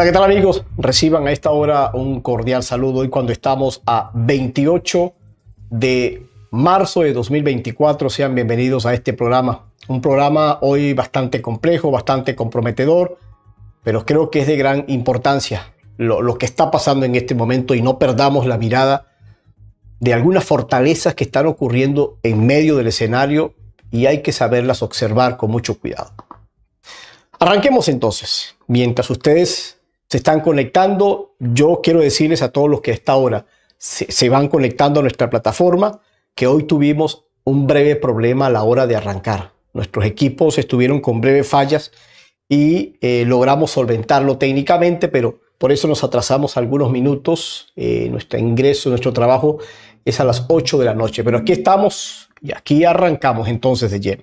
Hola, ¿qué tal amigos? Reciban a esta hora un cordial saludo hoy cuando estamos a 28 de marzo de 2024. Sean bienvenidos a este programa. Un programa hoy bastante complejo, bastante comprometedor, pero creo que es de gran importancia lo, lo que está pasando en este momento y no perdamos la mirada de algunas fortalezas que están ocurriendo en medio del escenario y hay que saberlas observar con mucho cuidado. Arranquemos entonces. Mientras ustedes se están conectando. Yo quiero decirles a todos los que a esta hora se, van conectando a nuestra plataforma que hoy tuvimos un breve problema a la hora de arrancar. Nuestros equipos estuvieron con breves fallas y eh, logramos solventarlo técnicamente, pero por eso nos atrasamos algunos minutos. Eh, nuestro ingreso, nuestro trabajo es a las 8 de la noche, pero aquí estamos y aquí arrancamos entonces de lleno.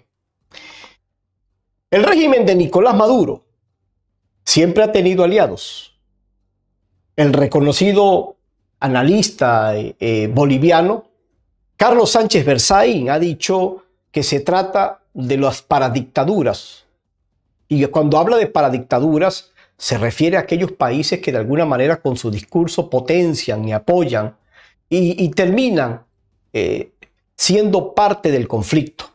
El régimen de Nicolás Maduro siempre ha tenido aliados. El reconocido analista eh, eh, boliviano, Carlos Sánchez Versailles ha dicho que se trata de las paradictaduras. Y cuando habla de paradictaduras, se refiere a aquellos países que de alguna manera con su discurso potencian y apoyan y, terminan eh, siendo parte del conflicto.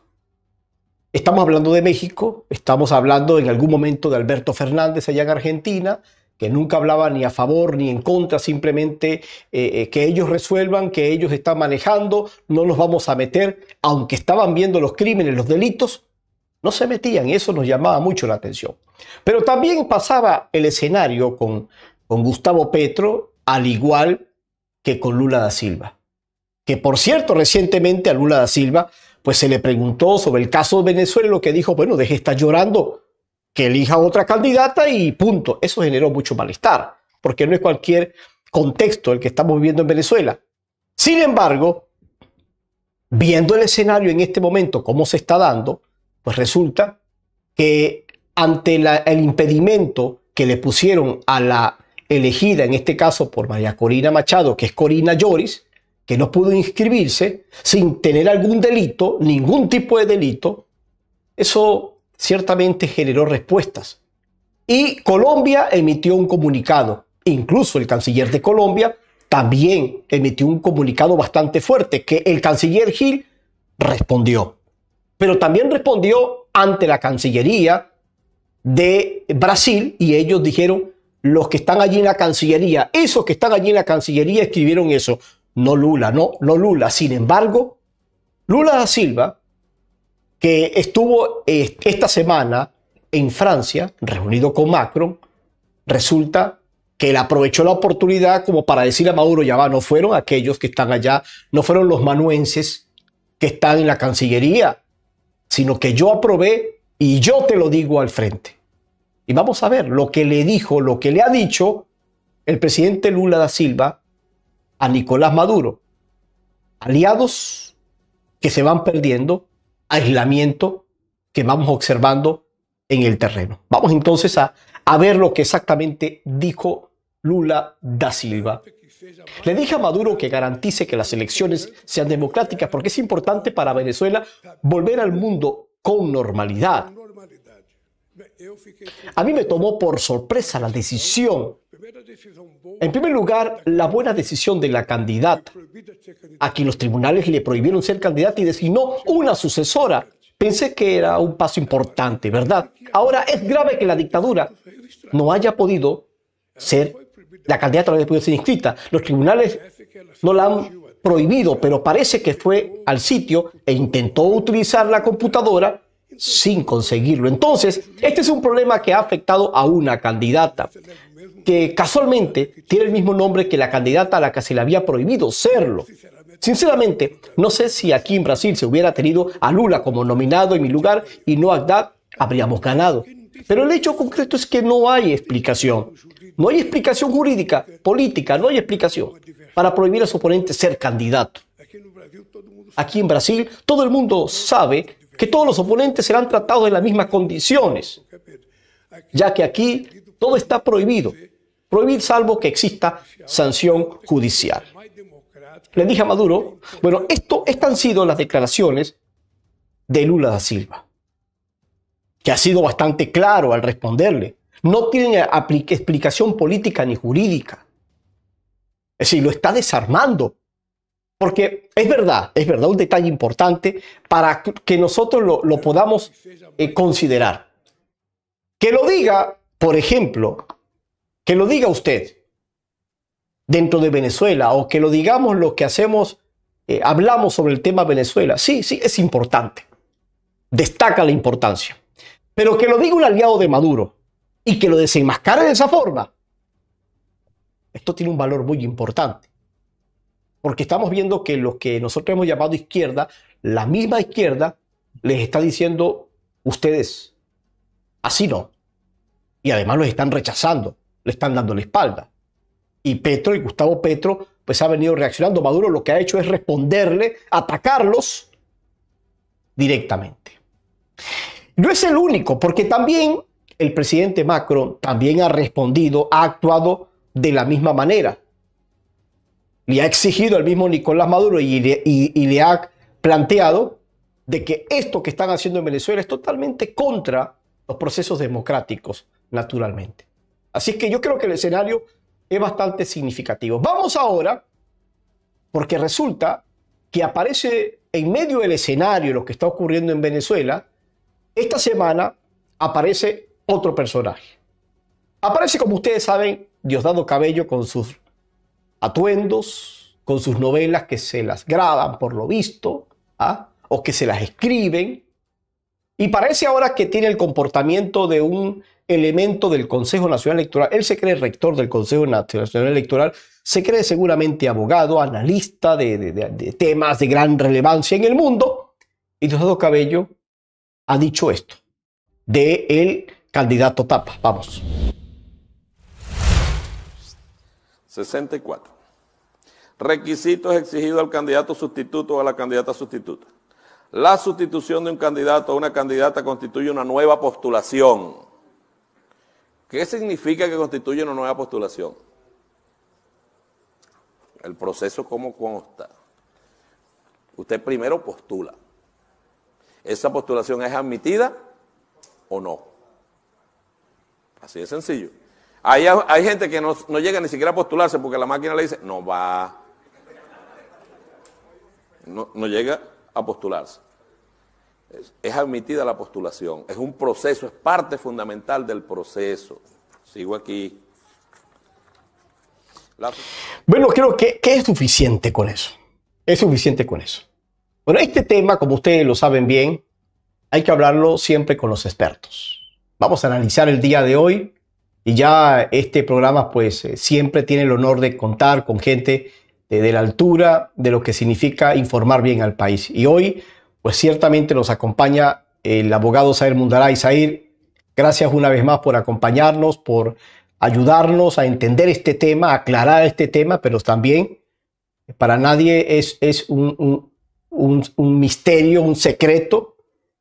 Estamos hablando de México, estamos hablando en algún momento de Alberto Fernández allá en Argentina, que nunca hablaba ni a favor ni en contra, simplemente eh, eh, que ellos resuelvan, que ellos están manejando, no nos vamos a meter, aunque estaban viendo los crímenes, los delitos, no se metían y eso nos llamaba mucho la atención. Pero también pasaba el escenario con, con Gustavo Petro, al igual que con Lula da Silva, que por cierto recientemente a Lula da Silva pues se le preguntó sobre el caso de Venezuela y lo que dijo, bueno, deje estar llorando, que elija otra candidata y punto. Eso generó mucho malestar, porque no es cualquier contexto el que estamos viviendo en Venezuela. Sin embargo, viendo el escenario en este momento, cómo se está dando, pues resulta que ante el impedimento que le pusieron a la elegida, en este caso por María Corina Machado, que es Corina Lloris, que no pudo inscribirse sin tener algún delito, ningún tipo de delito, eso ciertamente generó respuestas. Y Colombia emitió un comunicado. Incluso el canciller de Colombia también emitió un comunicado bastante fuerte que el canciller Gil respondió. Pero también respondió ante la Cancillería de Brasil y ellos dijeron, los que están allí en la Cancillería, esos que están allí en la Cancillería escribieron eso no Lula, no, no Lula. Sin embargo, Lula da Silva, que estuvo eh, esta semana en Francia, reunido con Macron, resulta que él aprovechó la oportunidad como para decir a Maduro, ya va, no fueron aquellos que están allá, no fueron los manuenses que están en la Cancillería, sino que yo aprobé y yo te lo digo al frente. Y vamos a ver lo que le dijo, lo que le ha dicho el presidente Lula da Silva a Nicolás Maduro. Aliados que se van perdiendo, aislamiento que vamos observando en el terreno. Vamos entonces a, a ver lo que exactamente dijo Lula da Silva. Le dije a Maduro que garantice que las elecciones sean democráticas porque es importante para Venezuela volver al mundo con normalidad. A mí me tomó por sorpresa la decisión en primer lugar, la buena decisión de la candidata, a quien los tribunales le prohibieron ser candidata y designó una sucesora. Pensé que era un paso importante, ¿verdad? Ahora es grave que la dictadura no haya podido ser, la candidata no haya podido ser inscrita. Los tribunales no la han prohibido, pero parece que fue al sitio e intentó utilizar la computadora sin conseguirlo. Entonces, este es un problema que ha afectado a una candidata que casualmente tiene el mismo nombre que la candidata a la que se le había prohibido serlo. Sinceramente, no sé si aquí en Brasil se hubiera tenido a Lula como nominado en mi lugar y no a Haddad, habríamos ganado. Pero el hecho concreto es que no hay explicación. No hay explicación jurídica, política, no hay explicación para prohibir a su oponente ser candidato. Aquí en Brasil todo el mundo sabe que todos los oponentes serán tratados en las mismas condiciones, ya que aquí todo está prohibido. Prohibir salvo que exista sanción judicial. Le dije a Maduro, bueno, esto, estas han sido las declaraciones de Lula da Silva, que ha sido bastante claro al responderle. No tiene explicación política ni jurídica. Es decir, lo está desarmando. Porque es verdad, es verdad, un detalle importante para que nosotros lo, podamos eh, considerar. Que lo diga por ejemplo, que lo diga usted dentro de Venezuela o que lo digamos lo que hacemos, eh, hablamos sobre el tema Venezuela. Sí, sí, es importante. Destaca la importancia. Pero que lo diga un aliado de Maduro y que lo desenmascara de esa forma, esto tiene un valor muy importante. Porque estamos viendo que los que nosotros hemos llamado izquierda, la misma izquierda les está diciendo, ustedes, así no, y además los están rechazando, le están dando la espalda. Y Petro y Gustavo Petro pues ha venido reaccionando. Maduro lo que ha hecho es responderle, atacarlos directamente. No es el único, porque también el presidente Macron también ha respondido, ha actuado de la misma manera. Le ha exigido al mismo Nicolás Maduro y le, y, le ha planteado de que esto que están haciendo en Venezuela es totalmente contra los procesos democráticos naturalmente. Así que yo creo que el escenario es bastante significativo. Vamos ahora, porque resulta que aparece en medio del escenario lo que está ocurriendo en Venezuela, esta semana aparece otro personaje. Aparece, como ustedes saben, Diosdado Cabello con sus atuendos, con sus novelas que se las graban por lo visto, ¿ah? o que se las escriben, y parece ahora que tiene el comportamiento de un elemento del Consejo Nacional Electoral. Él se cree rector del Consejo Nacional Electoral, se cree seguramente abogado, analista de, temas de gran relevancia en el mundo. Y Diosdado Cabello ha dicho esto de el candidato Tapa. Vamos. 64. Requisitos exigidos al candidato sustituto o a la candidata sustituta. La sustitución de un candidato a una candidata constituye una nueva postulación ¿Qué significa que constituye una nueva postulación? El proceso como consta. Usted primero postula. ¿Esa postulación es admitida o no? Así de sencillo. Hay, gente que no, llega ni siquiera a postularse porque la máquina le dice, no va. no llega a postularse es admitida la postulación. Es un proceso, es parte fundamental del proceso. Sigo aquí. Bueno, creo que, es suficiente con eso. Es suficiente con eso. Bueno, este tema, como ustedes lo saben bien, hay que hablarlo siempre con los expertos. Vamos a analizar el día de hoy y ya este programa pues eh, siempre tiene el honor de contar con gente de, de la altura de lo que significa informar bien al país. Y hoy pues ciertamente nos acompaña el abogado Zahir Mundaray. Zahir, gracias una vez más por acompañarnos, por ayudarnos a entender este tema, a aclarar este tema, pero también para nadie es, es un, misterio, un secreto,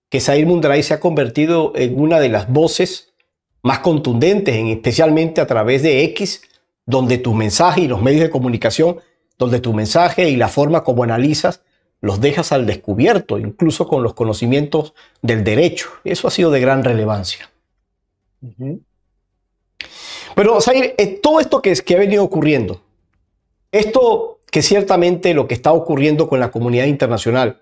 que Zahir Mundaray se ha convertido en una de las voces más contundentes, especialmente a través de X, donde tu mensaje y los medios de comunicación, donde tu mensaje y la forma como analizas los dejas al descubierto, incluso con los conocimientos del derecho. Eso ha sido de gran relevancia. Pero, eh, todo esto que, es, que ha venido ocurriendo, esto que ciertamente lo que está ocurriendo con la comunidad internacional,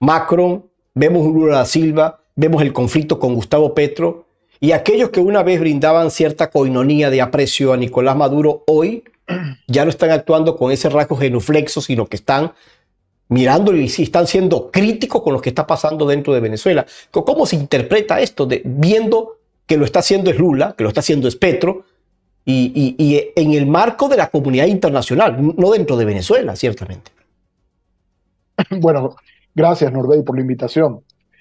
Macron, vemos Lula da Silva, vemos el conflicto con Gustavo Petro, y aquellos que una vez brindaban cierta coinonía de aprecio a Nicolás Maduro, hoy ya no están actuando con ese rasgo genuflexo, sino que están mirando y si están siendo críticos con lo que está pasando dentro de Venezuela. ¿Cómo se interpreta esto? viendo que lo está haciendo es Lula, que lo está haciendo es Petro, y, en el marco de la comunidad internacional, no dentro de Venezuela, ciertamente. Bueno, gracias Norbey por la invitación.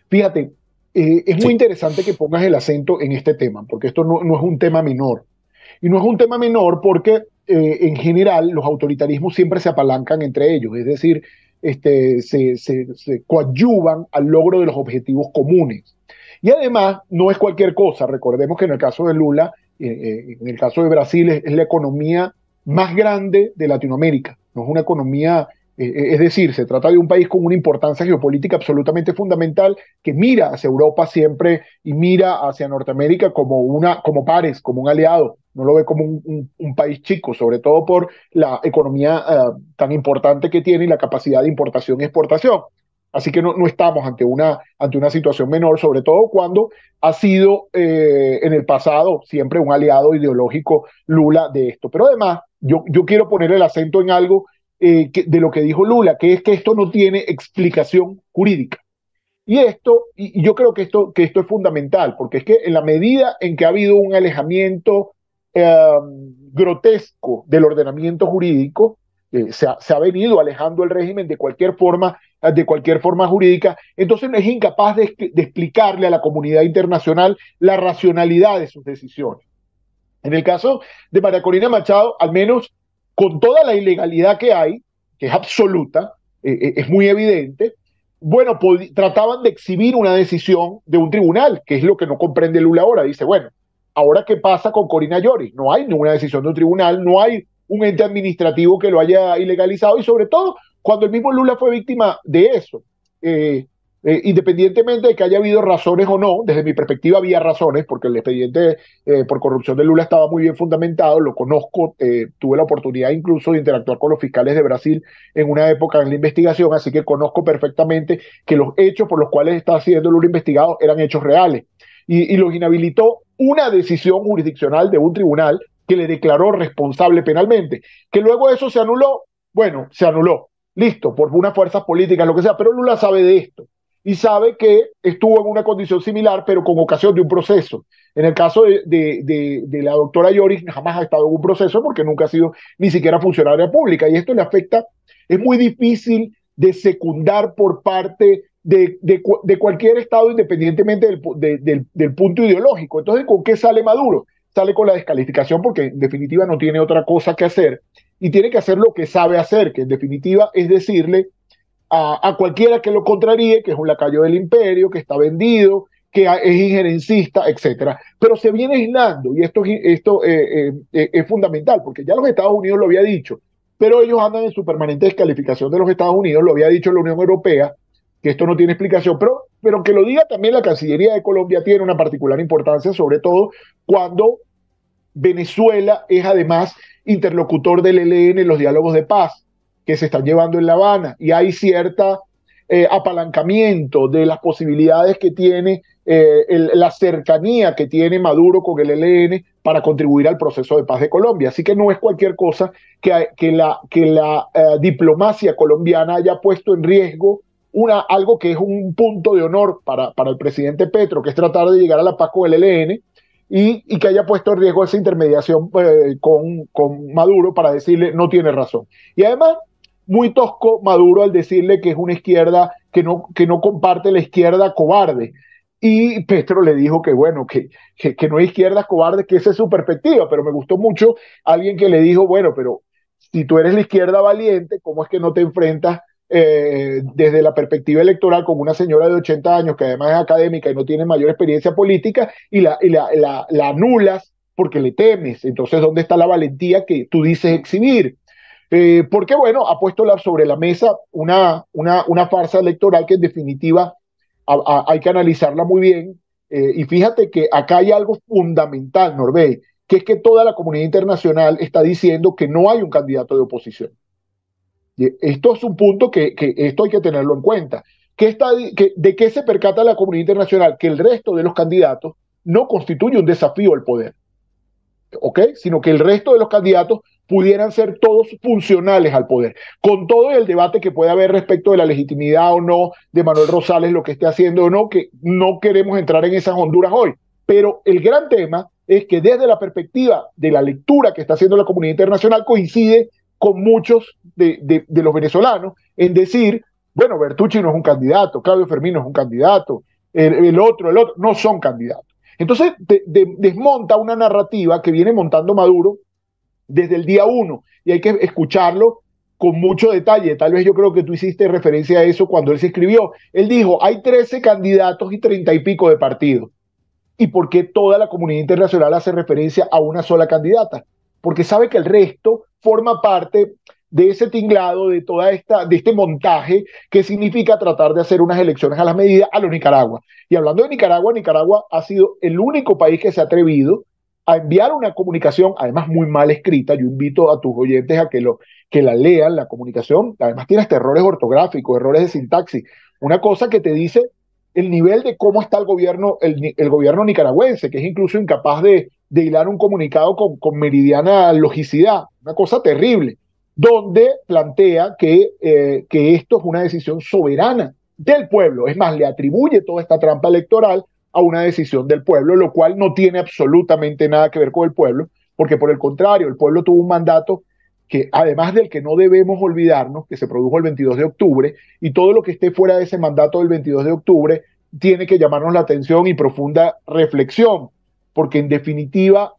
Fíjate, eh, es muy interesante que pongas el acento en este tema, porque esto no, es un tema menor. Y no es un tema menor porque eh, en general los autoritarismos siempre se apalancan entre ellos, es decir, este, se, coadyuvan al logro de los objetivos comunes. Y además, no es cualquier cosa. Recordemos que en el caso de Lula, eh, eh, en el caso de Brasil, es, la economía más grande de Latinoamérica. No es una economía, eh, es decir, se trata de un país con una importancia geopolítica absolutamente fundamental que mira hacia Europa siempre y mira hacia Norteamérica como, una, como pares, como un aliado no lo ve como un, país chico, sobre todo por la economía eh, tan importante que tiene y la capacidad de importación y exportación. Así que no, no, estamos ante una, ante una situación menor, sobre todo cuando ha sido eh, en el pasado siempre un aliado ideológico Lula de esto. Pero además, yo, yo quiero poner el acento en algo eh, de lo que dijo Lula, que es que esto no tiene explicación jurídica. Y esto, y yo creo que esto, que esto es fundamental, porque es que en la medida en que ha habido un alejamiento Em, grotesco del ordenamiento jurídico, eh, se, ha, venido alejando el régimen de cualquier forma, eh, de cualquier forma jurídica, entonces no es incapaz de, explicarle a la comunidad internacional la racionalidad de sus decisiones. En el caso de María Corina Machado, al menos con toda la ilegalidad que hay, que es absoluta, eh, es muy evidente, bueno, trataban de exhibir una decisión de un tribunal, que es lo que no comprende Lula ahora. Dice, bueno, Ahora, ¿qué pasa con Corina Llori? No hay ninguna decisión de un tribunal, no hay un ente administrativo que lo haya ilegalizado y sobre todo cuando el mismo Lula fue víctima de eso. Eh, eh, independientemente de que haya habido razones o no, desde mi perspectiva había razones, porque el expediente eh, por corrupción de Lula estaba muy bien fundamentado, lo conozco, tuve la oportunidad incluso de interactuar con los fiscales de Brasil en una época en la investigación, así que conozco perfectamente que los hechos por los cuales está siendo Lula investigado eran hechos reales y, lo los inhabilitó una decisión jurisdiccional de un tribunal que le declaró responsable penalmente. Que luego eso se anuló, bueno, se anuló, listo, por unas fuerzas políticas, lo que sea, pero Lula sabe de esto y sabe que estuvo en una condición similar, pero con ocasión de un proceso. En el caso de, de, la doctora Lloris, jamás ha estado en un proceso porque nunca ha sido ni siquiera funcionaria pública y esto le afecta, es muy difícil de secundar por parte de, de cualquier Estado independientemente del, del, punto ideológico. Entonces, ¿con qué sale Maduro? Sale con la descalificación porque en definitiva no tiene otra cosa que hacer y tiene que hacer lo que sabe hacer, que en definitiva es decirle a, cualquiera que lo contraríe, que es un lacayo del imperio, que está vendido, que es injerencista, etc. Pero se viene aislando y esto, esto eh, eh, eh, es fundamental, porque ya los Estados Unidos lo había dicho, pero ellos andan en su permanente descalificación de los Estados Unidos, lo había dicho la Unión Europea, que esto no tiene explicación, pero, pero que lo diga también la Cancillería de Colombia tiene una particular importancia, sobre todo cuando Venezuela es además interlocutor del ELN en los diálogos de paz que se están llevando en La Habana y hay cierta eh, apalancamiento de las posibilidades que tiene eh, la cercanía que tiene Maduro con el ELN para contribuir al proceso de paz de Colombia. Así que no es cualquier cosa que, la, que la eh, diplomacia colombiana haya puesto en riesgo una, algo que es un punto de honor para, para el presidente Petro, que es tratar de llegar a la paco con el ELN, y, que haya puesto en riesgo esa intermediación eh, con, Maduro para decirle no tiene razón. Y además, muy tosco Maduro al decirle que es una izquierda que no, que no comparte la izquierda cobarde. Y Petro le dijo que bueno, que, que, que no hay izquierdas cobardes, que esa es su perspectiva, pero me gustó mucho alguien que le dijo, bueno, pero si tú eres la izquierda valiente, ¿cómo es que no te enfrentas eh, desde la perspectiva electoral con una señora de 80 años que además es académica y no tiene mayor experiencia política y la, anulas porque le temes. Entonces, ¿dónde está la valentía que tú dices exhibir? Eh, porque, bueno, ha puesto sobre la mesa una, farsa electoral que en definitiva hay que analizarla muy bien. Eh, y fíjate que acá hay algo fundamental, Norbey, que es que toda la comunidad internacional está diciendo que no hay un candidato de oposición. Esto es un punto que, esto hay que tenerlo en cuenta. está, ¿De qué se percata la comunidad internacional? Que el resto de los candidatos no constituye un desafío al poder, ¿ok? Sino que el resto de los candidatos pudieran ser todos funcionales al poder, con todo el debate que puede haber respecto de la legitimidad o no de Manuel Rosales, lo que esté haciendo o no, que no queremos entrar en esas Honduras hoy. Pero el gran tema es que desde la perspectiva de la lectura que está haciendo la comunidad internacional coincide con muchos de, los venezolanos en decir, bueno, Bertucci no es un candidato, Claudio Fermín no es un candidato, el, otro, el otro, no son candidatos. Entonces desmonta una narrativa que viene montando Maduro desde el día uno y hay que escucharlo con mucho detalle. Tal vez yo creo que tú hiciste referencia a eso cuando él se escribió. Él dijo, hay 13 candidatos y 30 y pico de partidos. ¿Y por qué toda la comunidad internacional hace referencia a una sola candidata? porque sabe que el resto forma parte de ese tinglado, de toda esta, de este montaje que significa tratar de hacer unas elecciones a las medidas a los Nicaragua. Y hablando de Nicaragua, Nicaragua ha sido el único país que se ha atrevido a enviar una comunicación, además muy mal escrita. Yo invito a tus oyentes a que, lo, que la lean, la comunicación. Además tienes errores ortográficos, errores de sintaxis. Una cosa que te dice el nivel de cómo está el gobierno, el gobierno nicaragüense, que es incluso incapaz de de hilar un comunicado con, meridiana logicidad, una cosa terrible, donde plantea que, eh, que esto es una decisión soberana del pueblo. Es más, le atribuye toda esta trampa electoral a una decisión del pueblo, lo cual no tiene absolutamente nada que ver con el pueblo, porque por el contrario, el pueblo tuvo un mandato que además del que no debemos olvidarnos, que se produjo el 22 de octubre, y todo lo que esté fuera de ese mandato del 22 de octubre tiene que llamarnos la atención y profunda reflexión porque en definitiva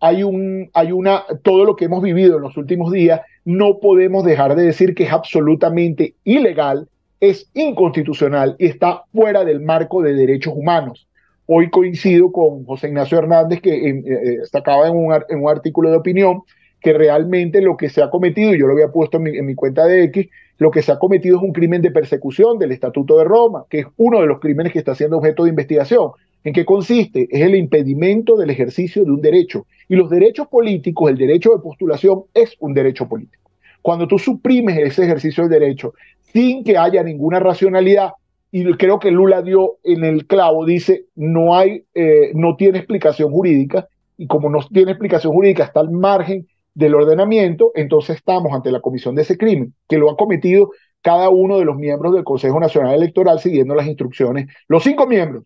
hay, un, hay una, todo lo que hemos vivido en los últimos días, no podemos dejar de decir que es absolutamente ilegal, es inconstitucional y está fuera del marco de derechos humanos. Hoy coincido con José Ignacio Hernández, que destacaba eh, eh, sacaba en un, en un artículo de opinión que realmente lo que se ha cometido, y yo lo había puesto en mi, cuenta de X, lo que se ha cometido es un crimen de persecución del Estatuto de Roma, que es uno de los crímenes que está siendo objeto de investigación. ¿En qué consiste? Es el impedimento del ejercicio de un derecho. Y los derechos políticos, el derecho de postulación es un derecho político. Cuando tú suprimes ese ejercicio del derecho sin que haya ninguna racionalidad, y creo que Lula dio en el clavo, dice, no, hay, eh, no tiene explicación jurídica, y como no tiene explicación jurídica, está al margen del ordenamiento, entonces estamos ante la comisión de ese crimen, que lo ha cometido cada uno de los miembros del Consejo Nacional Electoral siguiendo las instrucciones. Los cinco miembros,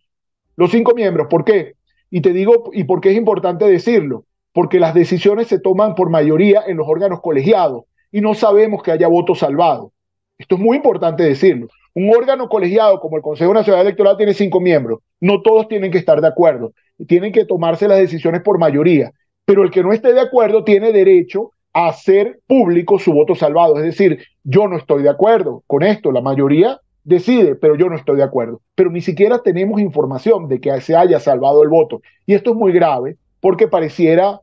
los cinco miembros, ¿por qué? Y te digo, ¿y por qué es importante decirlo? Porque las decisiones se toman por mayoría en los órganos colegiados y no sabemos que haya voto salvados, Esto es muy importante decirlo. Un órgano colegiado como el Consejo Nacional Electoral tiene cinco miembros. No todos tienen que estar de acuerdo. Tienen que tomarse las decisiones por mayoría pero el que no esté de acuerdo tiene derecho a hacer público su voto salvado. Es decir, yo no estoy de acuerdo con esto, la mayoría decide, pero yo no estoy de acuerdo. Pero ni siquiera tenemos información de que se haya salvado el voto. Y esto es muy grave porque pareciera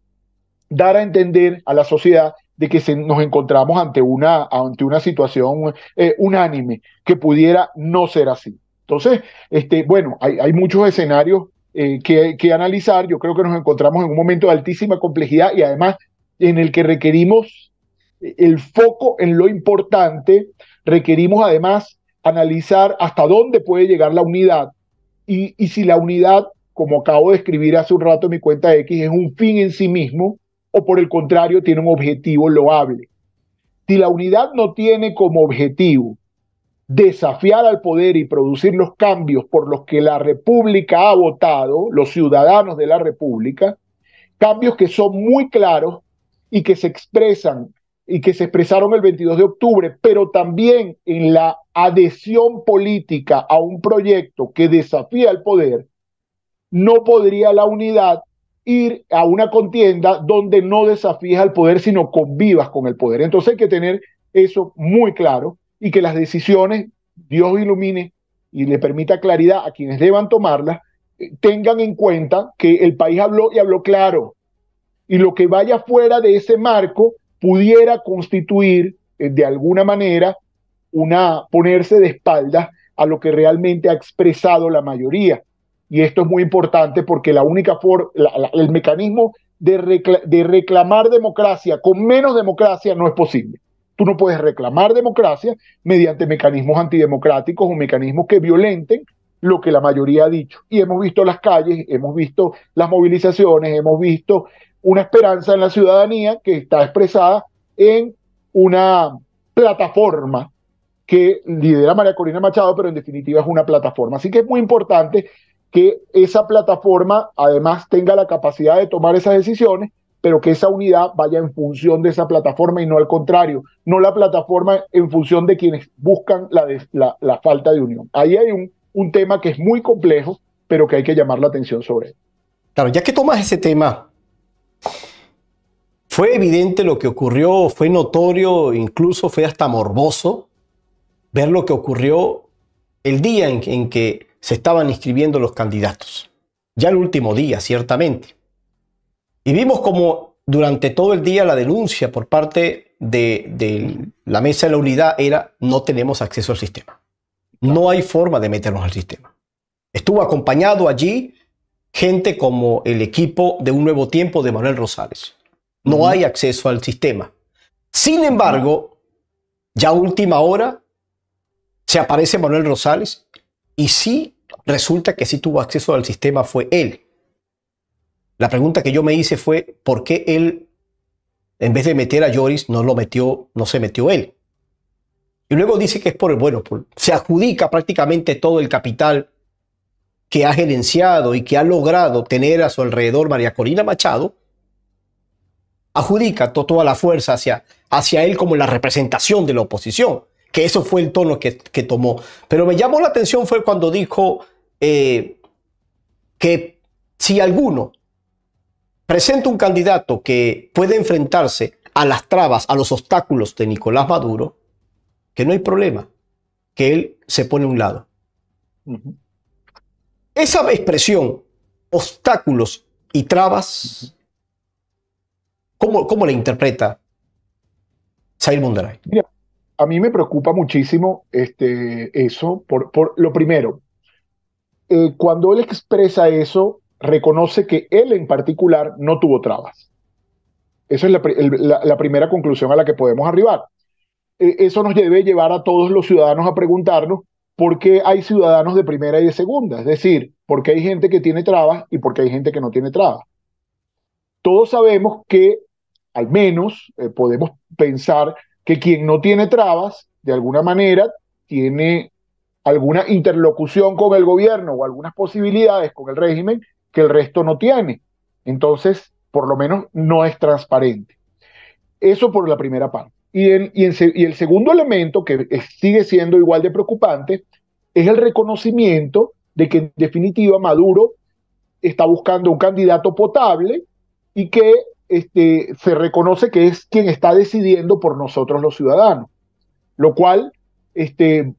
dar a entender a la sociedad de que nos encontramos ante una, ante una situación eh, unánime que pudiera no ser así. Entonces, este, bueno, hay, hay muchos escenarios eh, que, analizar. Yo creo que nos encontramos en un momento de altísima complejidad y además en el que requerimos eh, el foco en lo importante, requerimos además analizar hasta dónde puede llegar la unidad y, y si la unidad, como acabo de escribir hace un rato en mi cuenta X, es un fin en sí mismo o por el contrario tiene un objetivo loable. Si la unidad no tiene como objetivo desafiar al poder y producir los cambios por los que la República ha votado, los ciudadanos de la República, cambios que son muy claros y que se expresan y que se expresaron el 22 de octubre, pero también en la adhesión política a un proyecto que desafía al poder, no podría la unidad ir a una contienda donde no desafías al poder, sino convivas con el poder. Entonces hay que tener eso muy claro y que las decisiones, Dios ilumine y le permita claridad a quienes deban tomarlas, eh, tengan en cuenta que el país habló y habló claro. Y lo que vaya fuera de ese marco pudiera constituir eh, de alguna manera una ponerse de espaldas a lo que realmente ha expresado la mayoría. Y esto es muy importante porque la única for el mecanismo de reclamar democracia con menos democracia no es posible. Tú no puedes reclamar democracia mediante mecanismos antidemocráticos o mecanismos que violenten lo que la mayoría ha dicho. Y hemos visto las calles, hemos visto las movilizaciones, hemos visto una esperanza en la ciudadanía que está expresada en una plataforma que lidera María Corina Machado, pero en definitiva es una plataforma. Así que es muy importante que esa plataforma además tenga la capacidad de tomar esas decisiones pero que esa unidad vaya en función de esa plataforma y no al contrario, no la plataforma en función de quienes buscan la, la, falta de unión. Ahí hay un, un, tema que es muy complejo, pero que hay que llamar la atención sobre Claro, ya que tomas ese tema, fue evidente lo que ocurrió, fue notorio, incluso fue hasta morboso ver lo que ocurrió el día en que se estaban inscribiendo los candidatos. Ya el último día, ciertamente. Y vimos como durante todo el día la denuncia por parte de, la mesa de la unidad era no tenemos acceso al sistema. No hay forma de meternos al sistema. Estuvo acompañado allí gente como el equipo de Un Nuevo Tiempo de Manuel Rosales. No hay acceso al sistema. Sin embargo, ya última hora se aparece Manuel Rosales y sí resulta que sí tuvo acceso al sistema fue él. La pregunta que yo me hice fue, ¿por qué él, en vez de meter a Lloris, no lo metió, no se metió él? Y luego dice que es por el, bueno, se adjudica prácticamente todo el capital que ha gerenciado y que ha logrado tener a su alrededor María Corina Machado, adjudica toda la fuerza hacia, hacia él como la representación de la oposición, que eso fue el tono que, tomó. Pero me llamó la atención fue cuando dijo eh, que si alguno presenta un candidato que puede enfrentarse a las trabas, a los obstáculos de Nicolás Maduro, que no hay problema, que él se pone a un lado. Esa expresión, obstáculos y trabas, ¿cómo, cómo la interpreta Zair Mundaray? Mira, a mí me preocupa muchísimo este, eso, por, lo primero, eh, cuando él expresa eso, reconoce que él en particular no tuvo trabas. Esa es la, primera conclusión a la que podemos arribar. E, eso nos debe llevar a todos los ciudadanos a preguntarnos por qué hay ciudadanos de primera y de segunda, es decir, por qué hay gente que tiene trabas y por qué hay gente que no tiene trabas. Todos sabemos que, al menos, eh, podemos pensar que quien no tiene trabas, de alguna manera, tiene alguna interlocución con el gobierno o algunas posibilidades con el régimen que el resto no tiene. Entonces, por lo menos no es transparente. Eso por la primera parte. Y el, segundo elemento, que sigue siendo igual de preocupante, es el reconocimiento de que en definitiva Maduro está buscando un candidato potable y que este, se reconoce que es quien está decidiendo por nosotros los ciudadanos, lo cual este,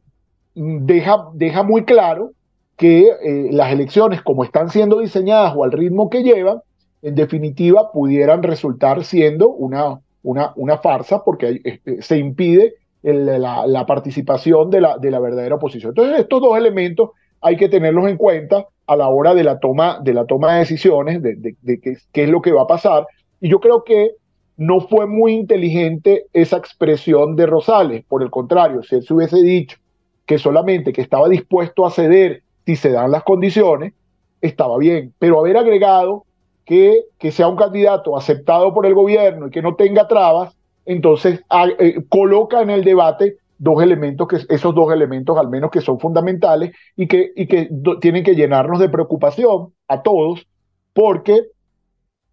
mm, deja, deja muy claro que eh, las elecciones, como están siendo diseñadas o al ritmo que llevan, en definitiva pudieran resultar siendo una, una, una farsa porque este, se impide la, participación de la, de la verdadera oposición. Entonces, estos dos elementos hay que tenerlos en cuenta a la hora de la toma de, la toma de decisiones, de, qué, es lo que va a pasar. Y yo creo que no fue muy inteligente esa expresión de Rosales. Por el contrario, si él se hubiese dicho que solamente que estaba dispuesto a ceder si se dan las condiciones, estaba bien. Pero haber agregado que, que sea un candidato aceptado por el gobierno y que no tenga trabas, entonces ah, eh, coloca en el debate dos elementos, que, esos dos elementos al menos que son fundamentales y que, y que tienen que llenarnos de preocupación a todos, porque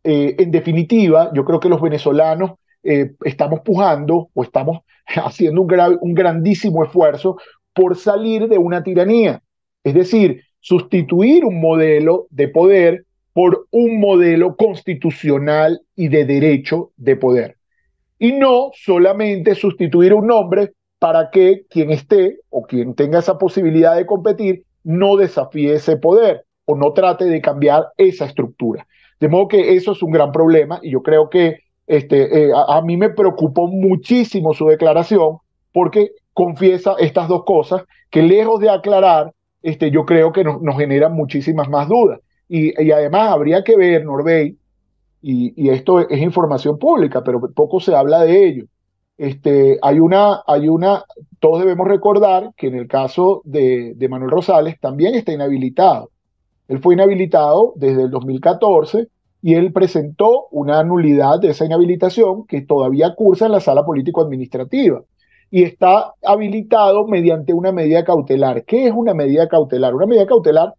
eh, en definitiva yo creo que los venezolanos eh, estamos pujando o estamos haciendo un, un grandísimo esfuerzo por salir de una tiranía. Es decir, sustituir un modelo de poder por un modelo constitucional y de derecho de poder. Y no solamente sustituir un nombre para que quien esté o quien tenga esa posibilidad de competir no desafíe ese poder o no trate de cambiar esa estructura. De modo que eso es un gran problema y yo creo que este, eh, a, mí me preocupó muchísimo su declaración porque confiesa estas dos cosas que lejos de aclarar este, yo creo que nos generan muchísimas más dudas. Y, además habría que ver, Norbey, y, esto es información pública, pero poco se habla de ello. Este, hay una, hay una, todos debemos recordar que en el caso de, de Manuel Rosales también está inhabilitado. Él fue inhabilitado desde el 2014 y él presentó una nulidad de esa inhabilitación que todavía cursa en la sala político-administrativa y está habilitado mediante una medida cautelar. ¿Qué es una medida cautelar? Una medida cautelar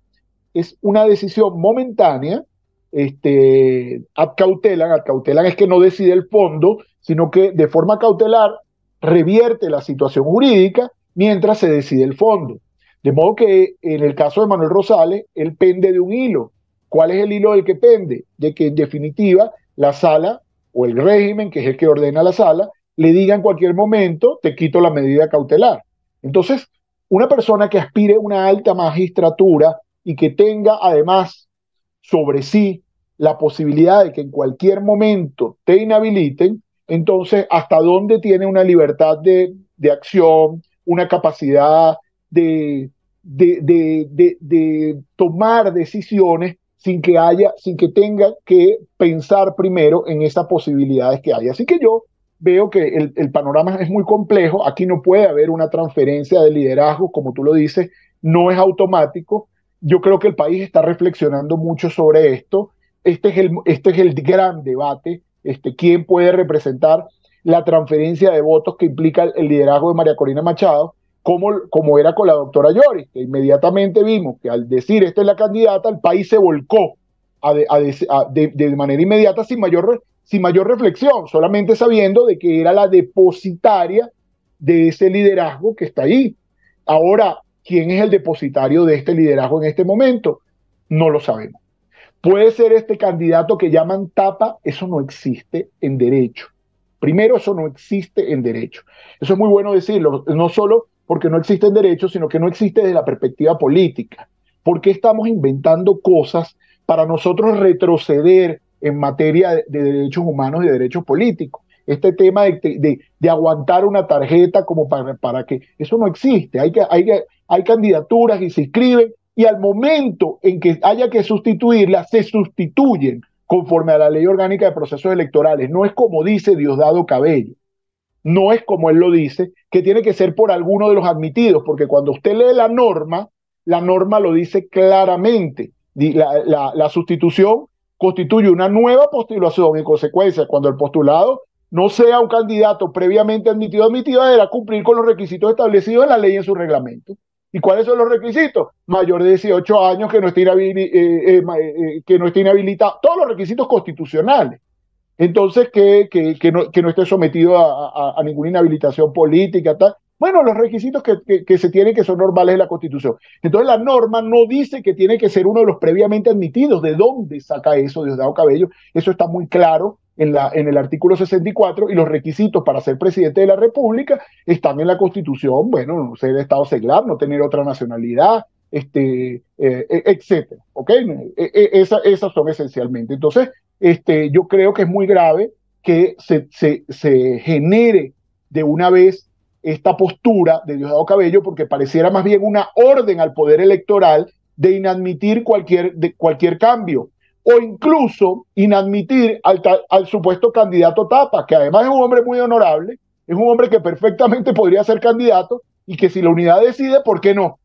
es una decisión momentánea, este, ad cautelan, cautelan es que no decide el fondo, sino que de forma cautelar revierte la situación jurídica mientras se decide el fondo. De modo que en el caso de Manuel Rosales, él pende de un hilo. ¿Cuál es el hilo del que pende? De que en definitiva la sala o el régimen, que es el que ordena la sala, le diga en cualquier momento, te quito la medida cautelar. Entonces, una persona que aspire a una alta magistratura y que tenga además sobre sí la posibilidad de que en cualquier momento te inhabiliten, entonces, ¿hasta dónde tiene una libertad de, acción, una capacidad de, de, de, tomar decisiones sin que haya, sin que tenga que pensar primero en esas posibilidades que hay? Así que yo veo que el, panorama es muy complejo, aquí no puede haber una transferencia de liderazgo, como tú lo dices, no es automático. Yo creo que el país está reflexionando mucho sobre esto. Este es el, este es el gran debate, este, quién puede representar la transferencia de votos que implica el, liderazgo de María Corina Machado, como, como era con la doctora Lloris, que inmediatamente vimos que al decir esta es la candidata, el país se volcó de manera inmediata sin mayor sin mayor reflexión, solamente sabiendo de que era la depositaria de ese liderazgo que está ahí. Ahora, ¿quién es el depositario de este liderazgo en este momento? No lo sabemos. Puede ser este candidato que llaman tapa, eso no existe en derecho. Primero, eso no existe en derecho. Eso es muy bueno decirlo, no solo porque no existe en derecho, sino que no existe desde la perspectiva política. ¿Por qué estamos inventando cosas para nosotros retroceder en materia de, derechos humanos y de derechos políticos. Este tema de, aguantar una tarjeta como para, para, que eso no existe. Hay, que, hay, hay candidaturas y se inscriben y al momento en que haya que sustituirlas, se sustituyen conforme a la ley orgánica de procesos electorales. No es como dice Diosdado Cabello no es como él lo dice, que tiene que ser por alguno de los admitidos, porque cuando usted lee la norma, la norma lo dice claramente. la sustitución constituye una nueva postulación. En consecuencia, cuando el postulado no sea un candidato previamente admitido o admitida, deberá cumplir con los requisitos establecidos en la ley y en su reglamento. ¿Y cuáles son los requisitos? Mayor de 18 años, eh, eh, eh, que no esté, inhabilitado. Todos los requisitos constitucionales. Entonces, que, que, no, esté sometido a, a ninguna inhabilitación política, tal. Bueno, los requisitos que, se tienen que son normales en la Constitución. Entonces la norma no dice que tiene que ser uno de los previamente admitidos. ¿De dónde saca eso Diosdado Cabello? Eso está muy claro en, la, en el artículo 64 y los requisitos para ser presidente de la República están en la Constitución. Bueno, ser Estado seglar, no tener otra nacionalidad, este, eh, e, etcétera. ¿Ok? E, e, esas son esencialmente. Entonces, este, yo creo que es muy grave que se, se genere de una vez esta postura de Diosdado Cabello porque pareciera más bien una orden al poder electoral de inadmitir cualquier, cualquier cambio o incluso inadmitir al, supuesto candidato Tapa, que además es un hombre muy honorable, es un hombre que perfectamente podría ser candidato y que si la unidad decide, ¿por qué no?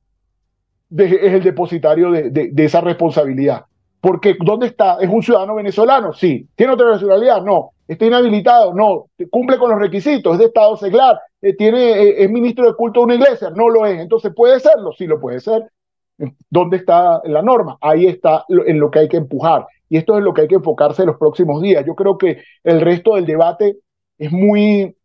es el depositario de, de, esa responsabilidad. Porque ¿dónde está? ¿Es un ciudadano venezolano? Sí. ¿Tiene otra nacionalidad? No está inhabilitado, no, cumple con los requisitos, es de Estado seglar, eh, tiene, eh, es ministro de culto de una iglesia, no lo es, entonces puede serlo, sí lo puede ser. ¿Dónde está la norma? Ahí está en lo que hay que empujar. Y esto es lo que hay que enfocarse en los próximos días. Yo creo que el resto del debate es muy,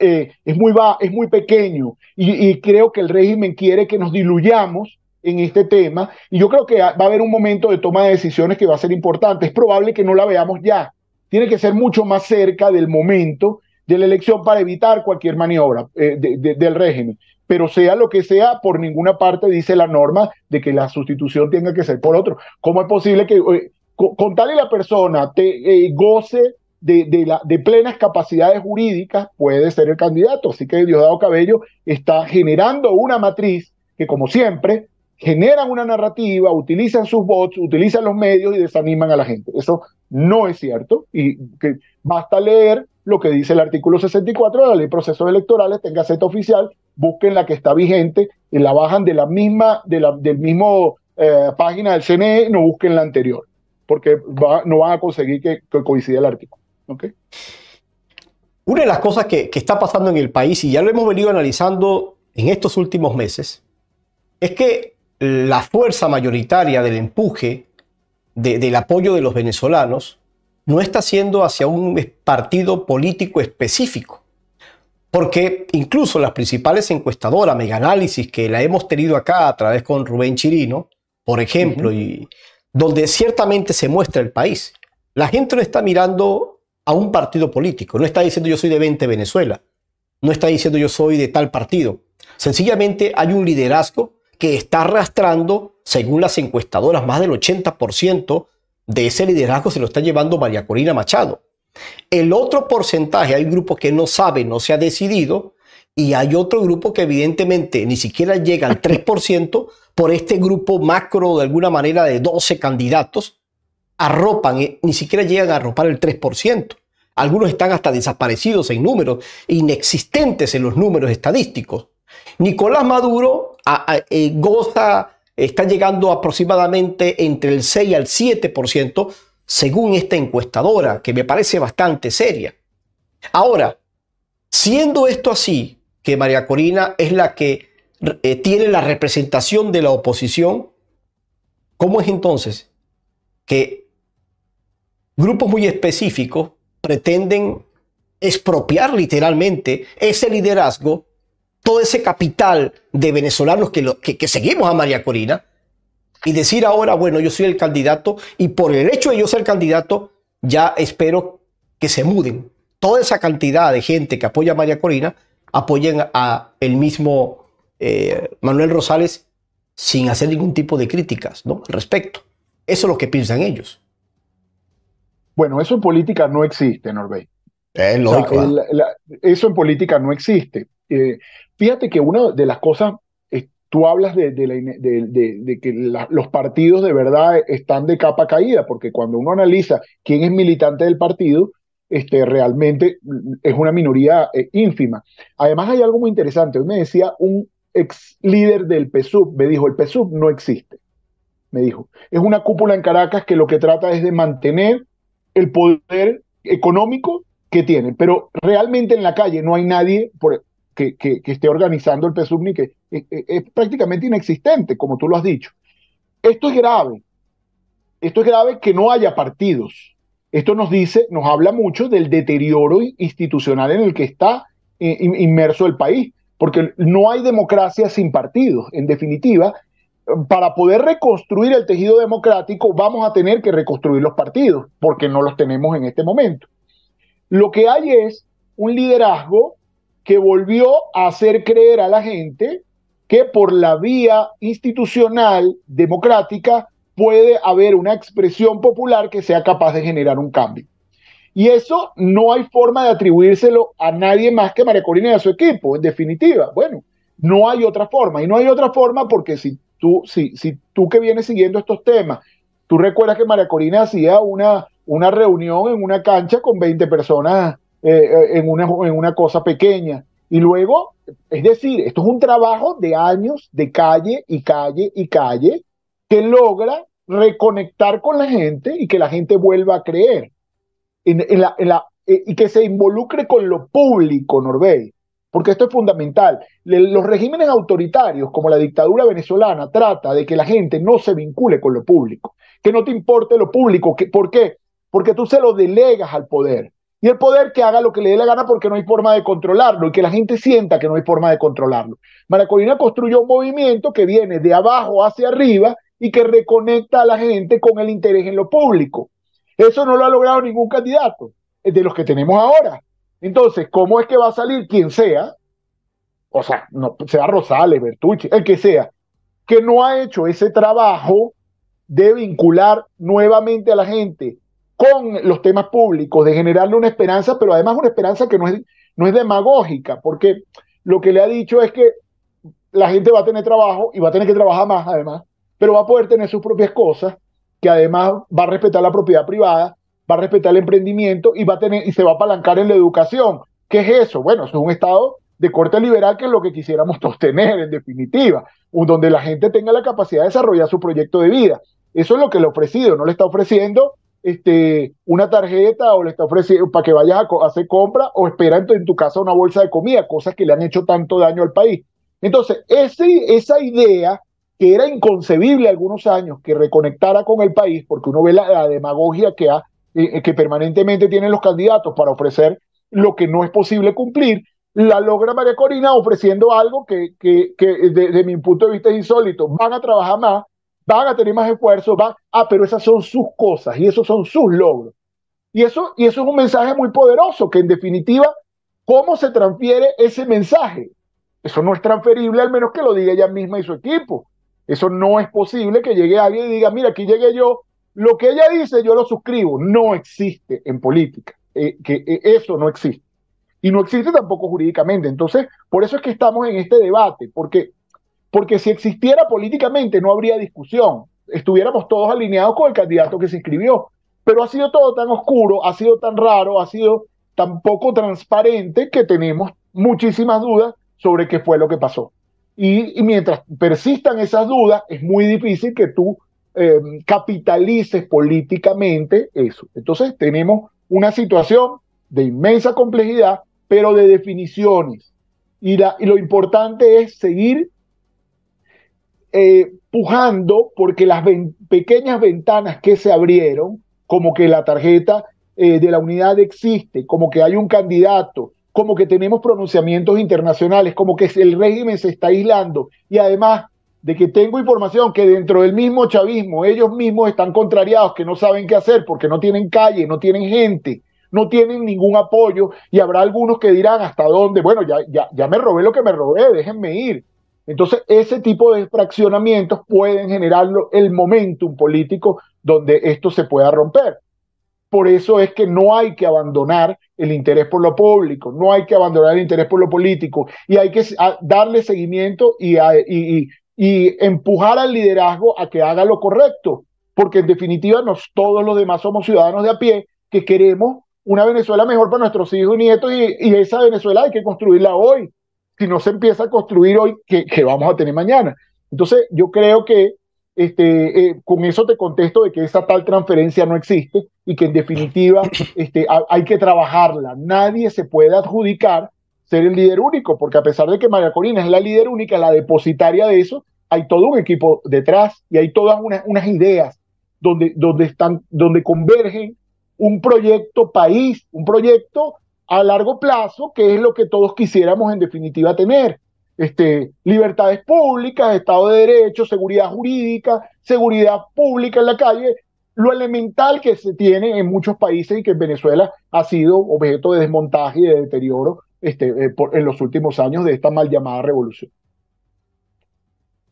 eh, es muy, es muy pequeño y, y creo que el régimen quiere que nos diluyamos en este tema y yo creo que va a haber un momento de toma de decisiones que va a ser importante. Es probable que no la veamos ya, tiene que ser mucho más cerca del momento de la elección para evitar cualquier maniobra eh, del régimen. Pero sea lo que sea, por ninguna parte dice la norma de que la sustitución tenga que ser por otro. ¿Cómo es posible que eh, con, tal y la persona eh, goce de, de plenas capacidades jurídicas, puede ser el candidato? Así que Diosdado Cabello está generando una matriz que, como siempre, generan una narrativa, utilizan sus bots, utilizan los medios y desaniman a la gente. Eso no es cierto y que basta leer lo que dice el artículo 64 de la ley de procesos electorales, tenga seta oficial, busquen la que está vigente y la bajan de la misma, de la, del mismo eh, página del CNE, no busquen la anterior, porque no van a conseguir que, coincida el artículo. Una de las cosas que está pasando en el país, y ya lo hemos venido analizando en estos últimos meses, es que la fuerza mayoritaria del empuje del apoyo de los venezolanos no está siendo hacia un partido político específico. Porque incluso las principales encuestadoras, Meganálisis, que la hemos tenido acá a través con Rubén Chirino, por ejemplo, y donde ciertamente se muestra el país, la gente no está mirando a un partido político, no está diciendo yo soy de 20 Venezuela, no está diciendo yo soy de tal partido. Sencillamente hay un liderazgo que está arrastrando, según las encuestadoras, más del 80% de ese liderazgo se lo está llevando María Corina Machado. El otro porcentaje, hay grupo que no sabe, no se ha decidido, y hay otro grupo que evidentemente ni siquiera llega al 3% por este grupo macro de alguna manera de 12 candidatos, arropan, eh, ni siquiera llegan a arropar el 3%. Algunos están hasta desaparecidos en números, inexistentes en los números estadísticos. Nicolás Maduro eh, goza, está llegando aproximadamente entre el 6 al 7%, según esta encuestadora, que me parece bastante seria. Ahora, siendo esto así, que María Corina es la que eh, tiene la representación de la oposición, ¿cómo es entonces que grupos muy específicos pretenden expropiar literalmente ese liderazgo ese capital de venezolanos que, que, seguimos a María Corina y decir ahora, bueno, yo soy el candidato y por el hecho de yo ser candidato, ya espero que se muden. Toda esa cantidad de gente que apoya a María Corina apoyen a el mismo eh, Manuel Rosales sin hacer ningún tipo de críticas ¿no? al respecto. Eso es lo que piensan ellos. Bueno, eso en política no existe, Norbey. Es lógico. ¿ah? eso en política no existe. Eh, Fíjate que una de las cosas, eh, tú hablas de, que los partidos de verdad están de capa caída, porque cuando uno analiza quién es militante del partido, este, realmente mm, es una minoría eh, ínfima. Además hay algo muy interesante. Hoy me decía un ex líder del PSUV, me dijo, el PSUV no existe. Me dijo, es una cúpula en Caracas que lo que trata es de mantener el poder económico que tiene, pero realmente en la calle no hay nadie, por, que, esté organizando el PSUBNI, que es prácticamente inexistente, como tú lo has dicho. Esto es grave. Esto es grave que no haya partidos. Esto nos dice, nos habla mucho del deterioro institucional en el que está eh, inmerso el país, porque no hay democracia sin partidos. En definitiva, para poder reconstruir el tejido democrático vamos a tener que reconstruir los partidos, porque no los tenemos en este momento. Lo que hay es un liderazgo que volvió a hacer creer a la gente que por la vía institucional democrática puede haber una expresión popular que sea capaz de generar un cambio. Y eso no hay forma de atribuírselo a nadie más que María Corina y a su equipo, en definitiva. Bueno, no hay otra forma. Y no hay otra forma porque si tú, si, si tú que vienes siguiendo estos temas, tú recuerdas que María Corina hacía una, una reunión en una cancha con 20 personas eh, eh, en, una, en una cosa pequeña. Y luego, es decir, esto es un trabajo de años, de calle y calle y calle, que logra reconectar con la gente y que la gente vuelva a creer. En, la, eh, y que se involucre con lo público, Norbey. Porque esto es fundamental. los regímenes autoritarios, como la dictadura venezolana, trata de que la gente no se vincule con lo público, que no te importe lo público. ¿Por qué? Porque tú se lo delegas al poder y el poder que haga lo que le dé la gana porque no hay forma de controlarlo y que la gente sienta que no hay forma de controlarlo. Maracolina construyó un movimiento que viene de abajo hacia arriba y que reconecta a la gente con el interés en lo público. Eso no lo ha logrado ningún candidato eh, de los que tenemos ahora. Entonces, ¿cómo es que va a salir quien sea? O sea, no, sea Rosales, Bertucci, el que sea, que no ha hecho ese trabajo de vincular nuevamente a la gente con los temas públicos, de generarle una esperanza, pero además una esperanza que no es, no es demagógica, porque lo que le ha dicho es que la gente va a tener trabajo y va a tener que trabajar más además, pero va a poder tener sus propias cosas, que además va a respetar la propiedad privada, va a respetar el emprendimiento y va a tener y se va a apalancar en la educación. ¿Qué es eso? Bueno, es un estado de corte liberal que es lo que quisiéramos sostener, en definitiva, donde la gente tenga la capacidad de desarrollar su proyecto de vida. Eso es lo que le ha ofrecido, no le está ofreciendo este, una tarjeta o le está ofreciendo para que vayas a, hacer compra o espera en tu, casa una bolsa de comida, cosas que le han hecho tanto daño al país. Entonces, ese, esa idea que era inconcebible algunos años que reconectara con el país, porque uno ve la, demagogia que, ha, eh, eh, que permanentemente tienen los candidatos para ofrecer lo que no es posible cumplir, la logra María Corina ofreciendo algo que, que, que desde de mi punto de vista es insólito. Van a trabajar más, van a tener más esfuerzo, va. ah, pero esas son sus cosas y esos son sus logros. Y eso, y eso es un mensaje muy poderoso, que en definitiva, ¿cómo se transfiere ese mensaje? Eso no es transferible, al menos que lo diga ella misma y su equipo. Eso no es posible que llegue alguien y diga, mira, aquí llegué yo, lo que ella dice yo lo suscribo. No existe en política, eh, que eh, eso no existe. Y no existe tampoco jurídicamente. Entonces, por eso es que estamos en este debate, porque porque si existiera políticamente no habría discusión, estuviéramos todos alineados con el candidato que se inscribió, pero ha sido todo tan oscuro, ha sido tan raro, ha sido tan poco transparente que tenemos muchísimas dudas sobre qué fue lo que pasó. Y, mientras persistan esas dudas, es muy difícil que tú em, capitalices políticamente eso. Entonces tenemos una situación de inmensa complejidad, pero de definiciones. Y, y lo importante es seguir eh, pujando porque las pequeñas ventanas que se abrieron, como que la tarjeta eh, de la unidad existe, como que hay un candidato, como que tenemos pronunciamientos internacionales, como que el régimen se está aislando y además de que tengo información que dentro del mismo chavismo ellos mismos están contrariados, que no saben qué hacer porque no tienen calle, no tienen gente, no tienen ningún apoyo y habrá algunos que dirán hasta dónde, bueno, ya, ya, ya me robé lo que me robé, déjenme ir. Entonces, ese tipo de fraccionamientos pueden generar el momentum político donde esto se pueda romper. Por eso es que no hay que abandonar el interés por lo público, no hay que abandonar el interés por lo político y hay que darle seguimiento y, empujar al liderazgo a que haga lo correcto, porque en definitiva nos, todos los demás somos ciudadanos de a pie que queremos una Venezuela mejor para nuestros hijos y nietos y esa Venezuela hay que construirla hoy, si no se empieza a construir hoy, que, vamos a tener mañana? Entonces, yo creo que este, eh, con eso te contesto de que esa tal transferencia no existe y que en definitiva este, hay que trabajarla. Nadie se puede adjudicar ser el líder único, porque a pesar de que María Corina es la líder única, la depositaria de eso, hay todo un equipo detrás y hay todas unas, unas ideas donde, donde, están, donde convergen un proyecto país, un proyecto a largo plazo, que es lo que todos quisiéramos en definitiva tener. Este, libertades públicas, Estado de Derecho, seguridad jurídica, seguridad pública en la calle, lo elemental que se tiene en muchos países y que en Venezuela ha sido objeto de desmontaje y de deterioro este, eh, en los últimos años de esta mal llamada revolución.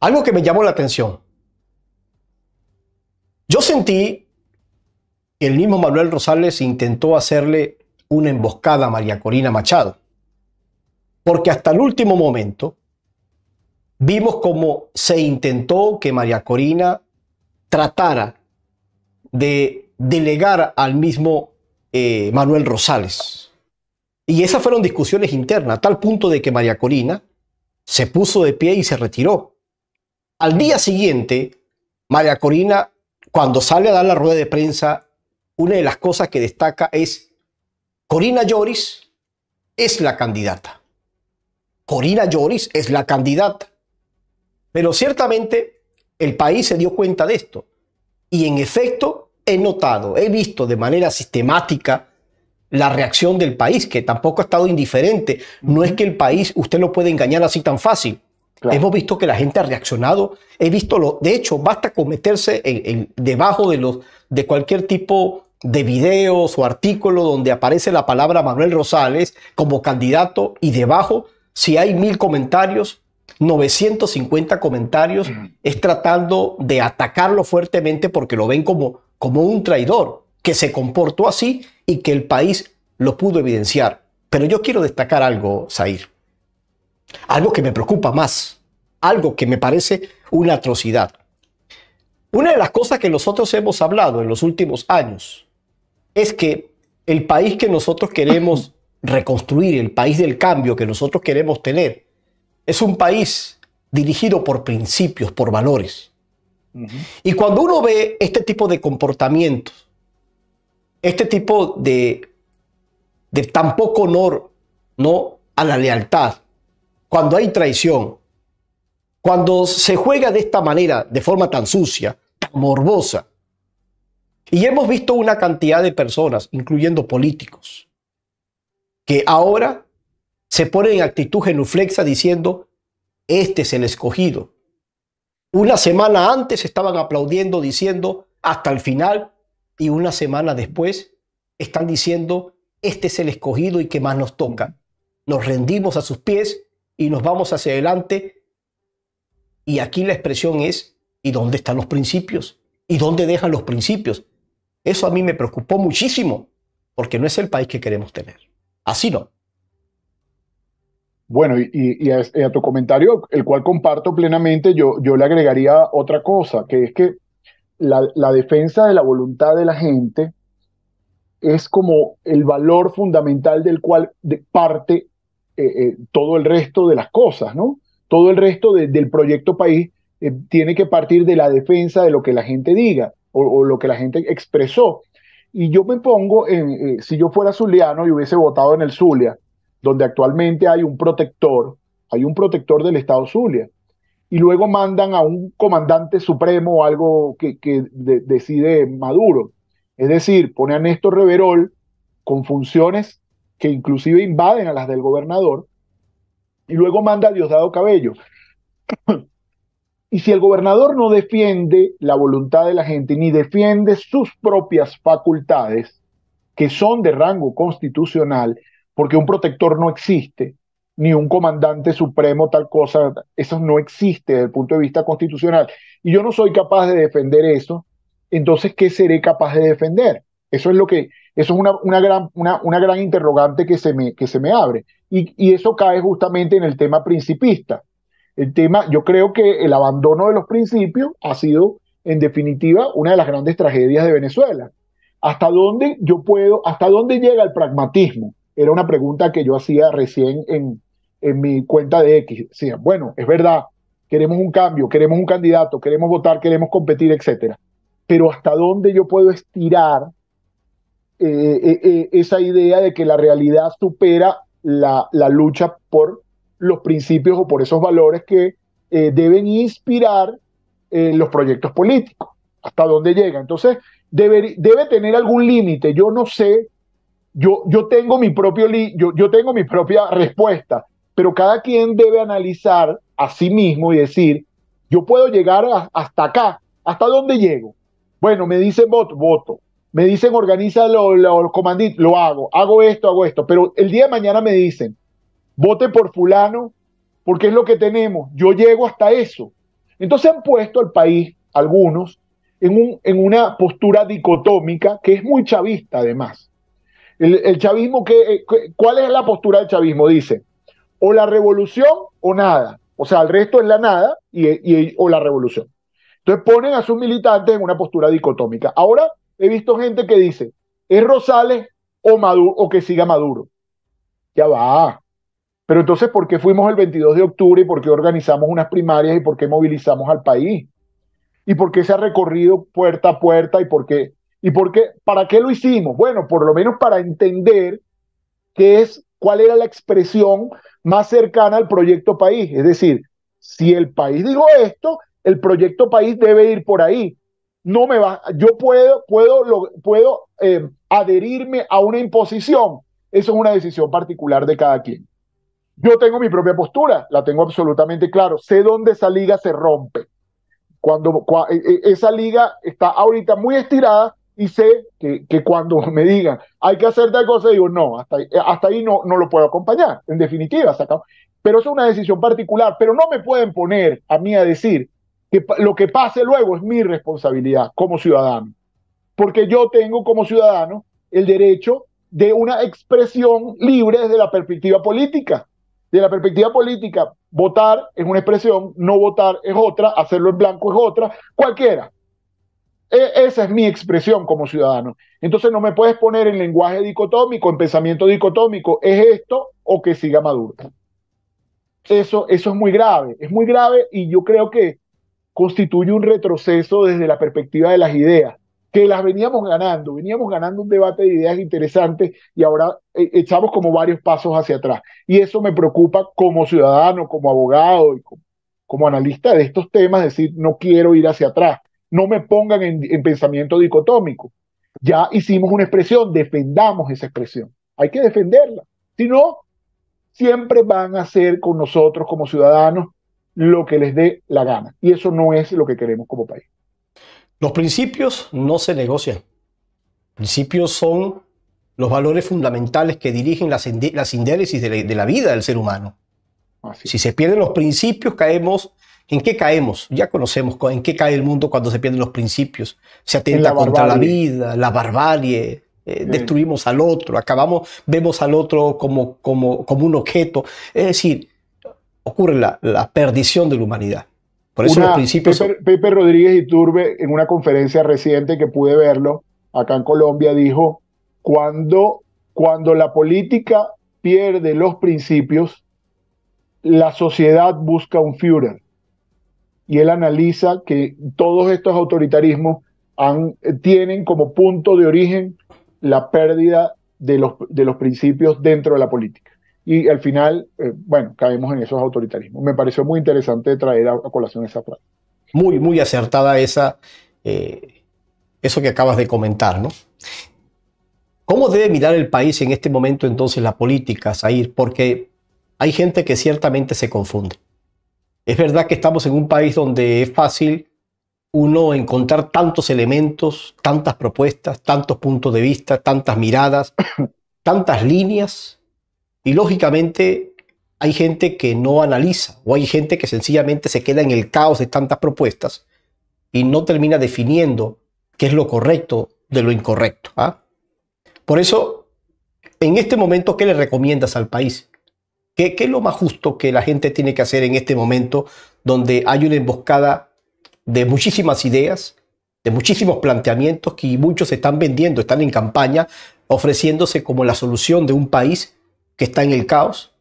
Algo que me llamó la atención. Yo sentí que el mismo Manuel Rosales intentó hacerle una emboscada a María Corina Machado. Porque hasta el último momento vimos cómo se intentó que María Corina tratara de delegar al mismo eh, Manuel Rosales. Y esas fueron discusiones internas, a tal punto de que María Corina se puso de pie y se retiró. Al día siguiente, María Corina, cuando sale a dar la rueda de prensa, una de las cosas que destaca es Corina Lloris es la candidata. Corina Lloris es la candidata. Pero ciertamente el país se dio cuenta de esto. Y en efecto, he notado, he visto de manera sistemática la reacción del país, que tampoco ha estado indiferente. No es que el país usted lo puede engañar así tan fácil. Hemos visto que la gente ha reaccionado. He visto lo, de hecho, basta con meterse debajo de los de cualquier tipo de videos o artículos donde aparece la palabra Manuel Rosales como candidato y debajo, si hay mil comentarios, 950 comentarios es tratando de atacarlo fuertemente porque lo ven como, como un traidor que se comportó así y que el país lo pudo evidenciar. Pero yo quiero destacar algo, Zair. Algo que me preocupa más. Algo que me parece una atrocidad. Una de las cosas que nosotros hemos hablado en los últimos años es que el país que nosotros queremos reconstruir, el país del cambio que nosotros queremos tener, es un país dirigido por principios, por valores. Y cuando uno ve este tipo de comportamientos, este tipo de, de tan poco honor ¿no? a la lealtad, cuando hay traición, cuando se juega de esta manera, de forma tan sucia, tan morbosa, y hemos visto una cantidad de personas, incluyendo políticos, que ahora se ponen en actitud genuflexa diciendo, este es el escogido. Una semana antes estaban aplaudiendo diciendo, hasta el final, y una semana después están diciendo, este es el escogido y que más nos toca. Nos rendimos a sus pies y nos vamos hacia adelante. Y aquí la expresión es, ¿y dónde están los principios? ¿Y dónde dejan los principios? Eso a mí me preocupó muchísimo, porque no es el país que queremos tener. Así no. Bueno, y, a, tu comentario, el cual comparto plenamente, yo, yo le agregaría otra cosa, que es que la, defensa de la voluntad de la gente es como el valor fundamental del cual parte eh, eh, todo el resto de las cosas, ¿no? Todo el resto del proyecto país eh, tiene que partir de la defensa de lo que la gente diga o, lo que la gente expresó. Y yo me pongo, en, eh, si yo fuera zuliano y hubiese votado en el Zulia, donde actualmente hay un protector, hay un protector del Estado Zulia, y luego mandan a un comandante supremo o algo que, que decide Maduro. Es decir, pone a Néstor Reverol con funciones que inclusive invaden a las del gobernador, y luego manda a Diosdado Cabello. Y si el gobernador no defiende la voluntad de la gente ni defiende sus propias facultades, que son de rango constitucional, porque un protector no existe, ni un comandante supremo tal cosa, eso no existe desde el punto de vista constitucional, y yo no soy capaz de defender eso, entonces, ¿qué seré capaz de defender? Eso es lo que, eso es una, una gran, una, una, gran interrogante que se me, que se me abre. Y, y eso cae justamente en el tema principista el tema, yo creo que el abandono de los principios ha sido, en definitiva, una de las grandes tragedias de Venezuela. ¿Hasta dónde yo puedo, hasta dónde llega el pragmatismo? Era una pregunta que yo hacía recién en, en mi cuenta de X. Decía, bueno, es verdad, queremos un cambio, queremos un candidato, queremos votar, queremos competir, etc. Pero hasta dónde yo puedo estirar eh, eh, eh, esa idea de que la realidad supera la, la lucha por los principios o por esos valores que eh, deben inspirar eh, los proyectos políticos, hasta dónde llega. Entonces, debe, debe tener algún límite. Yo no sé, yo, yo, tengo mi propio yo, tengo mi propia respuesta, pero cada quien debe analizar a sí mismo y decir, yo puedo llegar hasta acá, ¿hasta dónde llego? Bueno, me dicen voto, voto. Me dicen organiza los lo, lo hago, hago esto, hago esto. Pero el día de mañana me dicen, vote por fulano, porque es lo que tenemos. Yo llego hasta eso. Entonces han puesto al país, algunos, en, un, en una postura dicotómica que es muy chavista además. El, chavismo, que, eh, ¿cuál es la postura del chavismo? Dice, o la revolución o nada. O sea, el resto es la nada o la revolución. Entonces ponen a sus militantes en una postura dicotómica. Ahora he visto gente que dice, es Rosales o, Maduro, o que siga Maduro. Ya va. Pero entonces, ¿por qué fuimos el 22 de octubre y por qué organizamos unas primarias y por qué movilizamos al país? ¿Y por qué se ha recorrido puerta a puerta y por qué? ¿Y por qué? ¿Para qué lo hicimos? Bueno, por lo menos para entender qué es, cuál era la expresión más cercana al proyecto país. Es decir, si el país digo esto, el proyecto país debe ir por ahí. No me va, yo puedo, puedo, lo, puedo eh, adherirme a una imposición. Eso es una decisión particular de cada quien. Yo tengo mi propia postura, la tengo absolutamente claro. Sé dónde esa liga se rompe. Cuando, e, e, esa liga está ahorita muy estirada y sé que, cuando me digan hay que hacer tal cosa, digo no, hasta ahí, eh, hasta ahí no, no lo puedo acompañar. En definitiva, sacado. Pero es una decisión particular. Pero no me pueden poner a mí a decir que lo que pase luego es mi responsabilidad como ciudadano. Porque yo tengo como ciudadano el derecho de una expresión libre desde la perspectiva política de la perspectiva política, votar es una expresión, no votar es otra, hacerlo en blanco es otra, cualquiera. E, esa es mi expresión como ciudadano. Entonces no me puedes poner en lenguaje dicotómico, en pensamiento dicotómico, es esto o que siga Maduro. Eso, eso es muy grave, es muy grave y yo creo que constituye un retroceso desde la perspectiva de las ideas las veníamos ganando, veníamos ganando un debate de ideas interesantes y ahora eh, echamos como varios pasos hacia atrás. Y eso me preocupa como ciudadano, como abogado y como, analista de estos temas, decir, no quiero ir hacia atrás, no me pongan en, en pensamiento dicotómico. Ya hicimos una expresión, defendamos esa expresión, hay que defenderla. Si no, siempre van a hacer con nosotros como ciudadanos lo que les dé la gana. Y eso no es lo que queremos como país. Los principios no se negocian. Principios son los valores fundamentales que dirigen las, las de la, vida del ser humano. Si se pierden los principios, caemos. ¿En qué caemos? Ya conocemos en qué cae el mundo cuando se pierden los principios. Se atenta contra la vida, la barbarie, eh, destruimos al otro, acabamos, vemos al otro como, como, como un objeto. Es decir, ocurre la perdición de la humanidad. Pepe, Rodríguez Iturbe, en una conferencia reciente que pude verlo acá en Colombia, dijo: cuando, cuando la política pierde los principios, la sociedad busca un Führer. Y él analiza que todos estos autoritarismos eh, tienen como punto de origen la pérdida de los, de los principios dentro de la política. Y al final, eh, bueno, caemos en esos autoritarismos. Me pareció muy interesante traer a, colación esa frase. Muy, muy acertada esa, eh, eso que acabas de comentar, ¿no? ¿Cómo debe mirar el país en este momento entonces la política, Porque hay gente que ciertamente se confunde. Es verdad que estamos en un país donde es fácil uno encontrar tantos elementos, tantas propuestas, tantos puntos de vista, tantas miradas, tantas líneas y lógicamente hay gente que no analiza o hay gente que sencillamente se queda en el caos de tantas propuestas y no termina definiendo qué es lo correcto de lo incorrecto. ¿ah? Por eso, en este momento, ¿qué le recomiendas al país? ¿Qué, es lo más justo que la gente tiene que hacer en este momento donde hay una emboscada de muchísimas ideas, de muchísimos planteamientos que muchos están vendiendo, están en campaña, ofreciéndose como la solución de un país que está en el caos.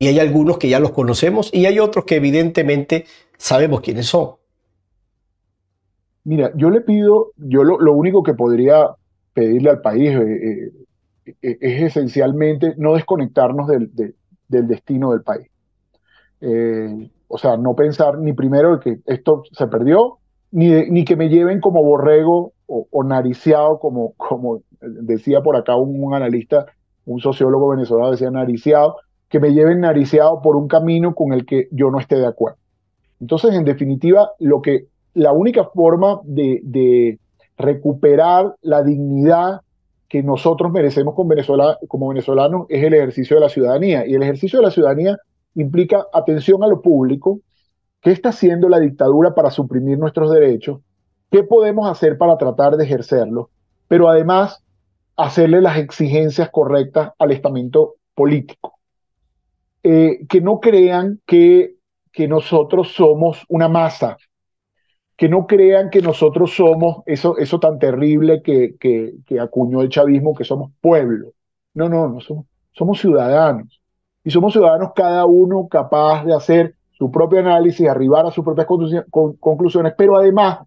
Y hay algunos que ya los conocemos y hay otros que evidentemente sabemos quiénes son. Mira, yo le pido, yo lo, único que podría pedirle al país eh, eh, eh, es esencialmente no desconectarnos del, destino del país. o sea, no pensar ni primero que esto se perdió, ni, ni que me lleven como borrego o, nariciado, como, como decía por acá un analista un sociólogo venezolano decía nariciado, que me lleven nariciado por un camino con el que yo no esté de acuerdo. Entonces, en definitiva, lo que, la única forma de, recuperar la dignidad que nosotros merecemos con Venezuela, como venezolanos es el ejercicio de la ciudadanía. Y el ejercicio de la ciudadanía implica atención a lo público, qué está haciendo la dictadura para suprimir nuestros derechos, qué podemos hacer para tratar de ejercerlo. pero además hacerle las exigencias correctas al estamento político. Eh, que no crean que, que nosotros somos una masa, que no crean que nosotros somos eso, eso tan terrible que, que, acuñó el chavismo, que somos pueblo. No, no, no somos, somos ciudadanos. Y somos ciudadanos cada uno capaz de hacer su propio análisis, arribar a sus propias conclusiones, pero además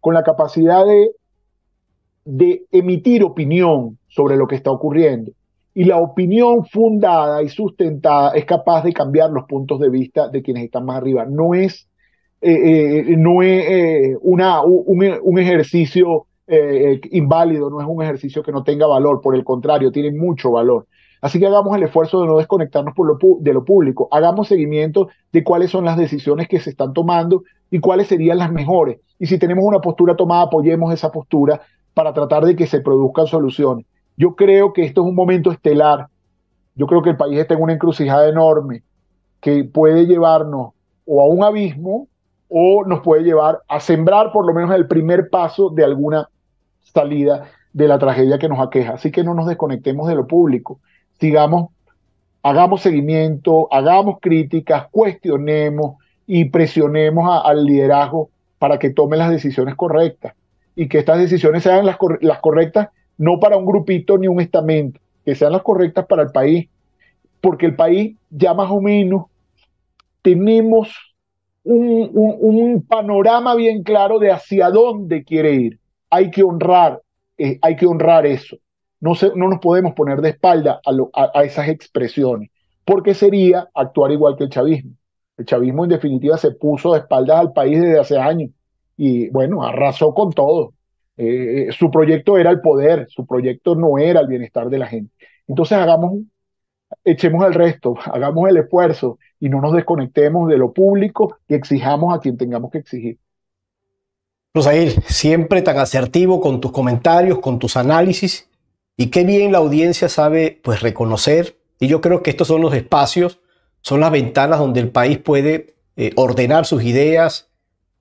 con la capacidad de de emitir opinión sobre lo que está ocurriendo. Y la opinión fundada y sustentada es capaz de cambiar los puntos de vista de quienes están más arriba. No es, eh, eh, no es eh, una, un, ejercicio inválido, no es un ejercicio que no tenga valor, por el contrario, tiene mucho valor. Así que hagamos el esfuerzo de no desconectarnos por lo de lo público, hagamos seguimiento de cuáles son las decisiones que se están tomando y cuáles serían las mejores. Y si tenemos una postura tomada, apoyemos esa postura para tratar de que se produzcan soluciones. Yo creo que esto es un momento estelar. Yo creo que el país está en una encrucijada enorme que puede llevarnos o a un abismo o nos puede llevar a sembrar por lo menos el primer paso de alguna salida de la tragedia que nos aqueja. Así que no nos desconectemos de lo público. Sigamos, hagamos seguimiento, hagamos críticas, cuestionemos y presionemos al liderazgo para que tome las decisiones correctas y que estas decisiones sean las, las correctas, no para un grupito ni un estamento, que sean las correctas para el país, porque el país ya más o menos tenemos un, un, panorama bien claro de hacia dónde quiere ir. Hay que honrar, eh, hay que honrar eso. No, no nos podemos poner de espalda a, a, a esas expresiones, porque sería actuar igual que el chavismo. El chavismo en definitiva se puso de espaldas al país desde hace años y bueno, arrasó con todo. Eh, eh, su proyecto era el poder, su proyecto no era el bienestar de la gente. Entonces hagamos, echemos el resto, hagamos el esfuerzo y no nos desconectemos de lo público y exijamos a quien tengamos que exigir. Rosair, siempre tan asertivo con tus comentarios, con tus análisis y qué bien la audiencia sabe pues reconocer y yo creo que estos son los espacios, son las ventanas donde el país puede eh, ordenar sus ideas,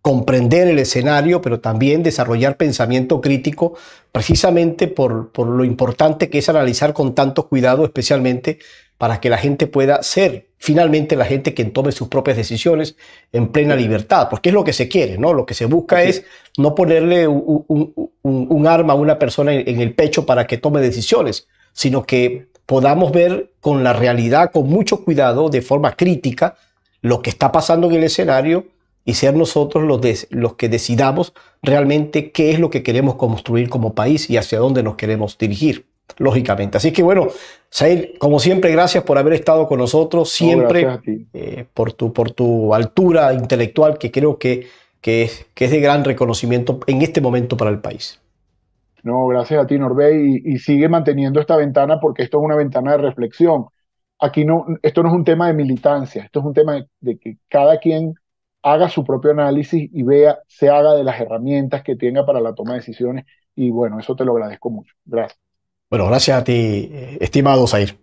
comprender el escenario, pero también desarrollar pensamiento crítico, precisamente por, lo importante que es analizar con tanto cuidado, especialmente para que la gente pueda ser finalmente la gente que tome sus propias decisiones en plena libertad, porque es lo que se quiere, ¿no? Lo que se busca es no ponerle un, arma a una persona en el pecho para que tome decisiones, sino que podamos ver con la realidad, con mucho cuidado, de forma crítica, lo que está pasando en el escenario, y ser nosotros los, que decidamos realmente qué es lo que queremos construir como país y hacia dónde nos queremos dirigir lógicamente. Así que bueno, Saeed, como siempre, gracias por haber estado con nosotros, siempre eh, por, tu, por tu altura intelectual que creo que, que, es, que es de gran reconocimiento en este momento para el país. No, gracias a ti, Norbey, y, sigue manteniendo esta ventana porque esto es una ventana de reflexión. Aquí no, esto no es un tema de militancia, esto es un tema de que cada quien haga su propio análisis y vea, se haga de las herramientas que tenga para la toma de decisiones. Y bueno, eso te lo agradezco mucho. Gracias. Bueno, gracias a ti, estimado Zair.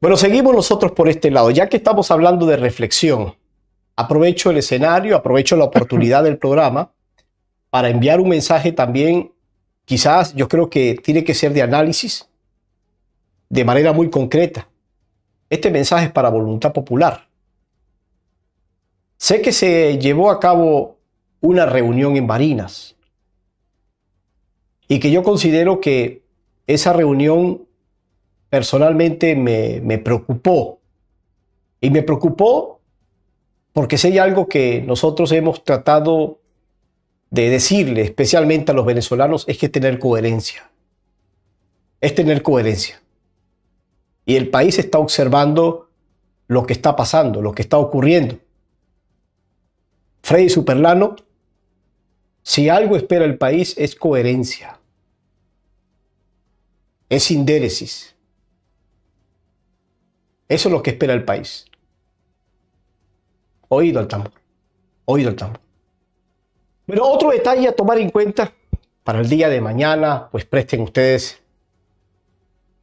Bueno, seguimos nosotros por este lado. Ya que estamos hablando de reflexión, aprovecho el escenario, aprovecho la oportunidad del programa para enviar un mensaje también, quizás yo creo que tiene que ser de análisis, de manera muy concreta. Este mensaje es para voluntad popular. Sé que se llevó a cabo una reunión en Barinas y que yo considero que esa reunión personalmente me, preocupó. Y me preocupó porque si hay algo que nosotros hemos tratado de decirle, especialmente a los venezolanos, es que tener coherencia. Es tener coherencia. Y el país está observando lo que está pasando, lo que está ocurriendo. Freddy Superlano, si algo espera el país es coherencia, es sindéresis. Eso es lo que espera el país. Oído al tambor, oído al tambor. Pero otro detalle a tomar en cuenta para el día de mañana, pues presten ustedes.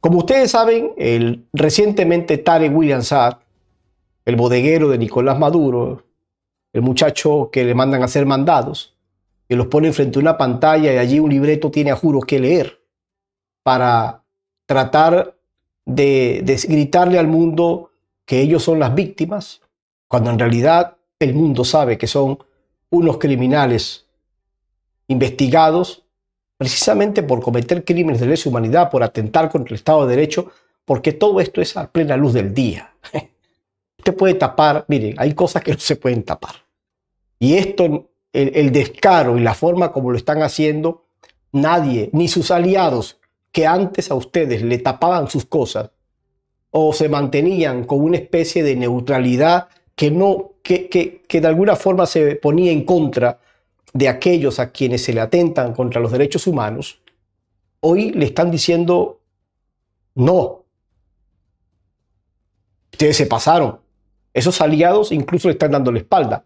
Como ustedes saben, el recientemente Tare William Saad, el bodeguero de Nicolás Maduro, el muchacho que le mandan a hacer mandados, que los ponen frente a una pantalla y allí un libreto tiene a juro que leer para tratar de, de gritarle al mundo que ellos son las víctimas, cuando en realidad el mundo sabe que son unos criminales investigados precisamente por cometer crímenes de lesa humanidad, por atentar contra el Estado de Derecho, porque todo esto es a plena luz del día puede tapar, miren, hay cosas que no se pueden tapar. Y esto, el, descaro y la forma como lo están haciendo, nadie, ni sus aliados, que antes a ustedes le tapaban sus cosas o se mantenían con una especie de neutralidad que no que, que, de alguna forma se ponía en contra de aquellos a quienes se le atentan contra los derechos humanos, hoy le están diciendo no. Ustedes se pasaron. Esos aliados incluso le están dando la espalda.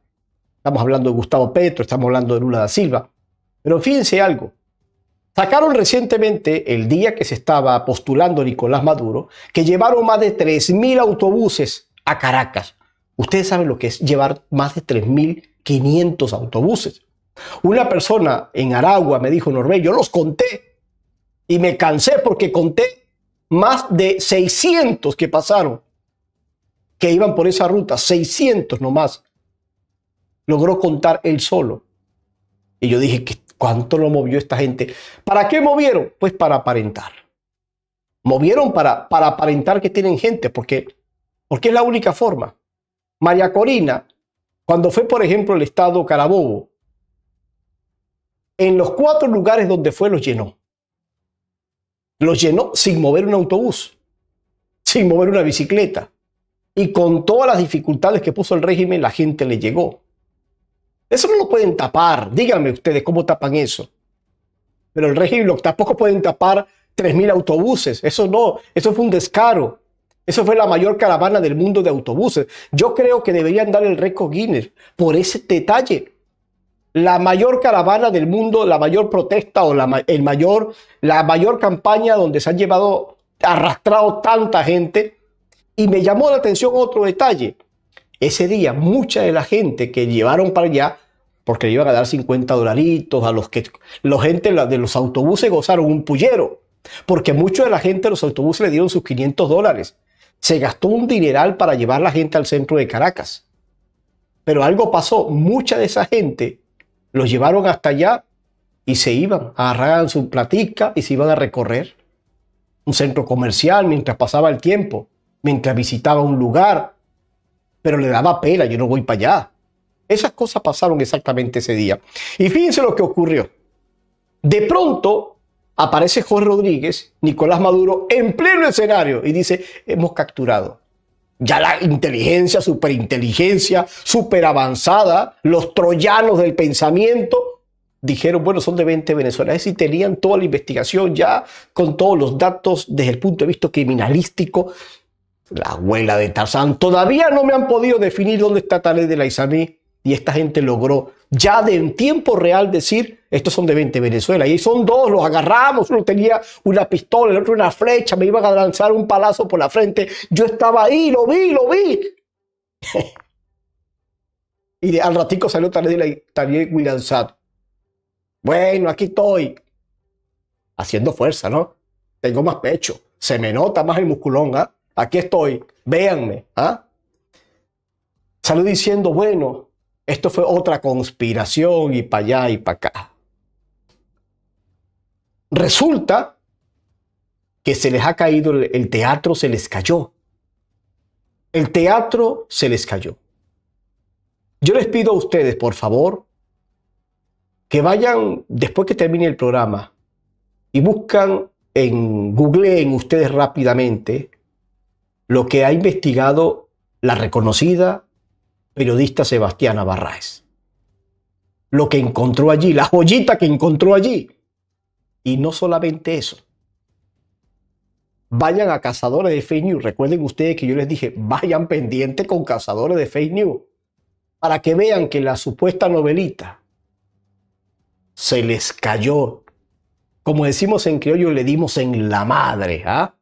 Estamos hablando de Gustavo Petro, estamos hablando de Lula da Silva. Pero fíjense algo. Sacaron recientemente, el día que se estaba postulando Nicolás Maduro, que llevaron más de 3.000 autobuses a Caracas. Ustedes saben lo que es llevar más de 3.500 autobuses. Una persona en Aragua me dijo, Norbey, yo los conté y me cansé porque conté más de 600 que pasaron que iban por esa ruta, 600 nomás, logró contar él solo. Y yo dije, ¿cuánto lo movió esta gente? ¿Para qué movieron? Pues para aparentar. Movieron para, para aparentar que tienen gente, porque, porque es la única forma. María Corina, cuando fue, por ejemplo, el estado Carabobo, en los cuatro lugares donde fue los llenó. Los llenó sin mover un autobús, sin mover una bicicleta, y con todas las dificultades que puso el régimen, la gente le llegó. Eso no lo pueden tapar. Díganme ustedes cómo tapan eso. Pero el régimen tampoco pueden tapar 3.000 autobuses. Eso no, eso fue un descaro. Eso fue la mayor caravana del mundo de autobuses. Yo creo que deberían dar el récord Guinness por ese detalle. La mayor caravana del mundo, la mayor protesta o la, el mayor, la mayor campaña donde se han llevado, arrastrado tanta gente y me llamó la atención otro detalle. Ese día, mucha de la gente que llevaron para allá, porque le iban a dar 50 dolaritos a los que la gente de los autobuses gozaron un pullero, porque mucho de la gente de los autobuses le dieron sus 500 dólares. Se gastó un dineral para llevar la gente al centro de Caracas. Pero algo pasó, mucha de esa gente los llevaron hasta allá y se iban, agarraban su platica y se iban a recorrer un centro comercial mientras pasaba el tiempo mientras visitaba un lugar, pero le daba pena, yo no voy para allá. Esas cosas pasaron exactamente ese día. Y fíjense lo que ocurrió. De pronto aparece Jorge Rodríguez, Nicolás Maduro, en pleno escenario y dice, hemos capturado. Ya la inteligencia, superinteligencia, super avanzada, los troyanos del pensamiento, dijeron, bueno, son de 20 venezolanos y tenían toda la investigación ya con todos los datos desde el punto de vista criminalístico la abuela de Tarzán. Todavía no me han podido definir dónde está Talé de la Isamí. Y esta gente logró ya de en tiempo real decir, estos son de 20 Venezuela. Y son dos, los agarramos, uno tenía una pistola, el otro una flecha, me iban a lanzar un palazo por la frente. Yo estaba ahí, lo vi, lo vi. y al ratico salió Taled William Sad. Bueno, aquí estoy. Haciendo fuerza, ¿no? Tengo más pecho. Se me nota más el musculón, ¿ah? aquí estoy, véanme. ¿ah? Salió diciendo, bueno, esto fue otra conspiración y para allá y para acá. Resulta que se les ha caído, el teatro se les cayó. El teatro se les cayó. Yo les pido a ustedes, por favor, que vayan después que termine el programa y buscan en Google en ustedes rápidamente lo que ha investigado la reconocida periodista Sebastiana Barraes. Lo que encontró allí, la joyita que encontró allí. Y no solamente eso. Vayan a cazadores de fake news. Recuerden ustedes que yo les dije, vayan pendiente con cazadores de fake news. Para que vean que la supuesta novelita se les cayó. Como decimos en criollo, le dimos en la madre. ¿ah?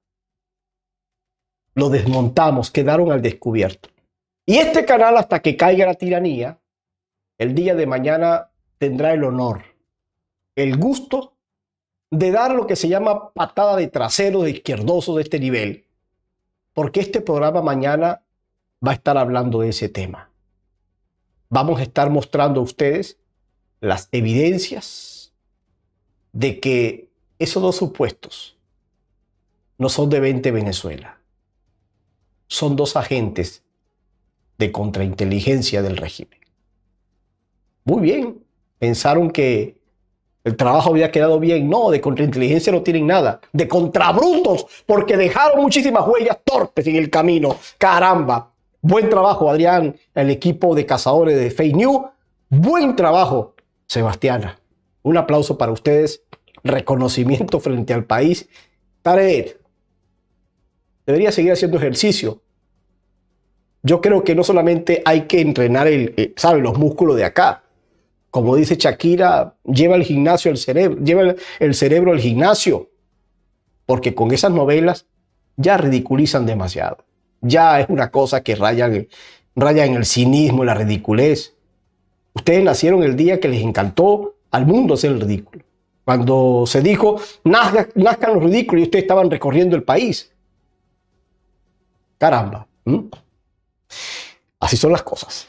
lo desmontamos, quedaron al descubierto. Y este canal, hasta que caiga la tiranía, el día de mañana tendrá el honor, el gusto de dar lo que se llama patada de trasero de izquierdoso de este nivel, porque este programa mañana va a estar hablando de ese tema. Vamos a estar mostrando a ustedes las evidencias de que esos dos supuestos no son de 20 Venezuela son dos agentes de contrainteligencia del régimen. Muy bien, pensaron que el trabajo había quedado bien. No, de contrainteligencia no tienen nada. De contrabrutos, porque dejaron muchísimas huellas torpes en el camino. Caramba. Buen trabajo, Adrián, el equipo de cazadores de Fake News. Buen trabajo, Sebastiana. Un aplauso para ustedes. Reconocimiento frente al país. Tarek, debería seguir haciendo ejercicio. Yo creo que no solamente hay que entrenar el, eh, los músculos de acá. Como dice Shakira, lleva el gimnasio al cerebro, lleva el, cerebro al gimnasio. Porque con esas novelas ya ridiculizan demasiado. Ya es una cosa que raya, en el cinismo, la ridiculez. Ustedes nacieron el día que les encantó al mundo hacer el ridículo. Cuando se dijo, nazcan los ridículos y ustedes estaban recorriendo el país. Caramba. Así son las cosas.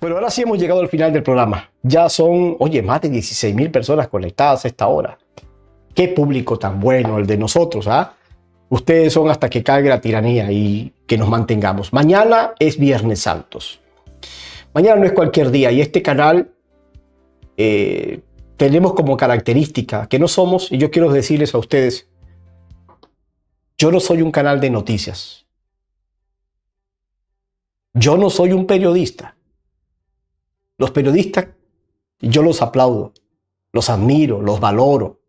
Bueno, ahora sí hemos llegado al final del programa. Ya son, oye, más de 16 mil personas conectadas a esta hora. Qué público tan bueno el de nosotros, ¿ah? Ustedes son hasta que caiga la tiranía y que nos mantengamos. Mañana es Viernes Santos. Mañana no es cualquier día y este canal eh, tenemos como característica que no somos, y yo quiero decirles a ustedes, yo no soy un canal de noticias. Yo no soy un periodista. Los periodistas, yo los aplaudo, los admiro, los valoro.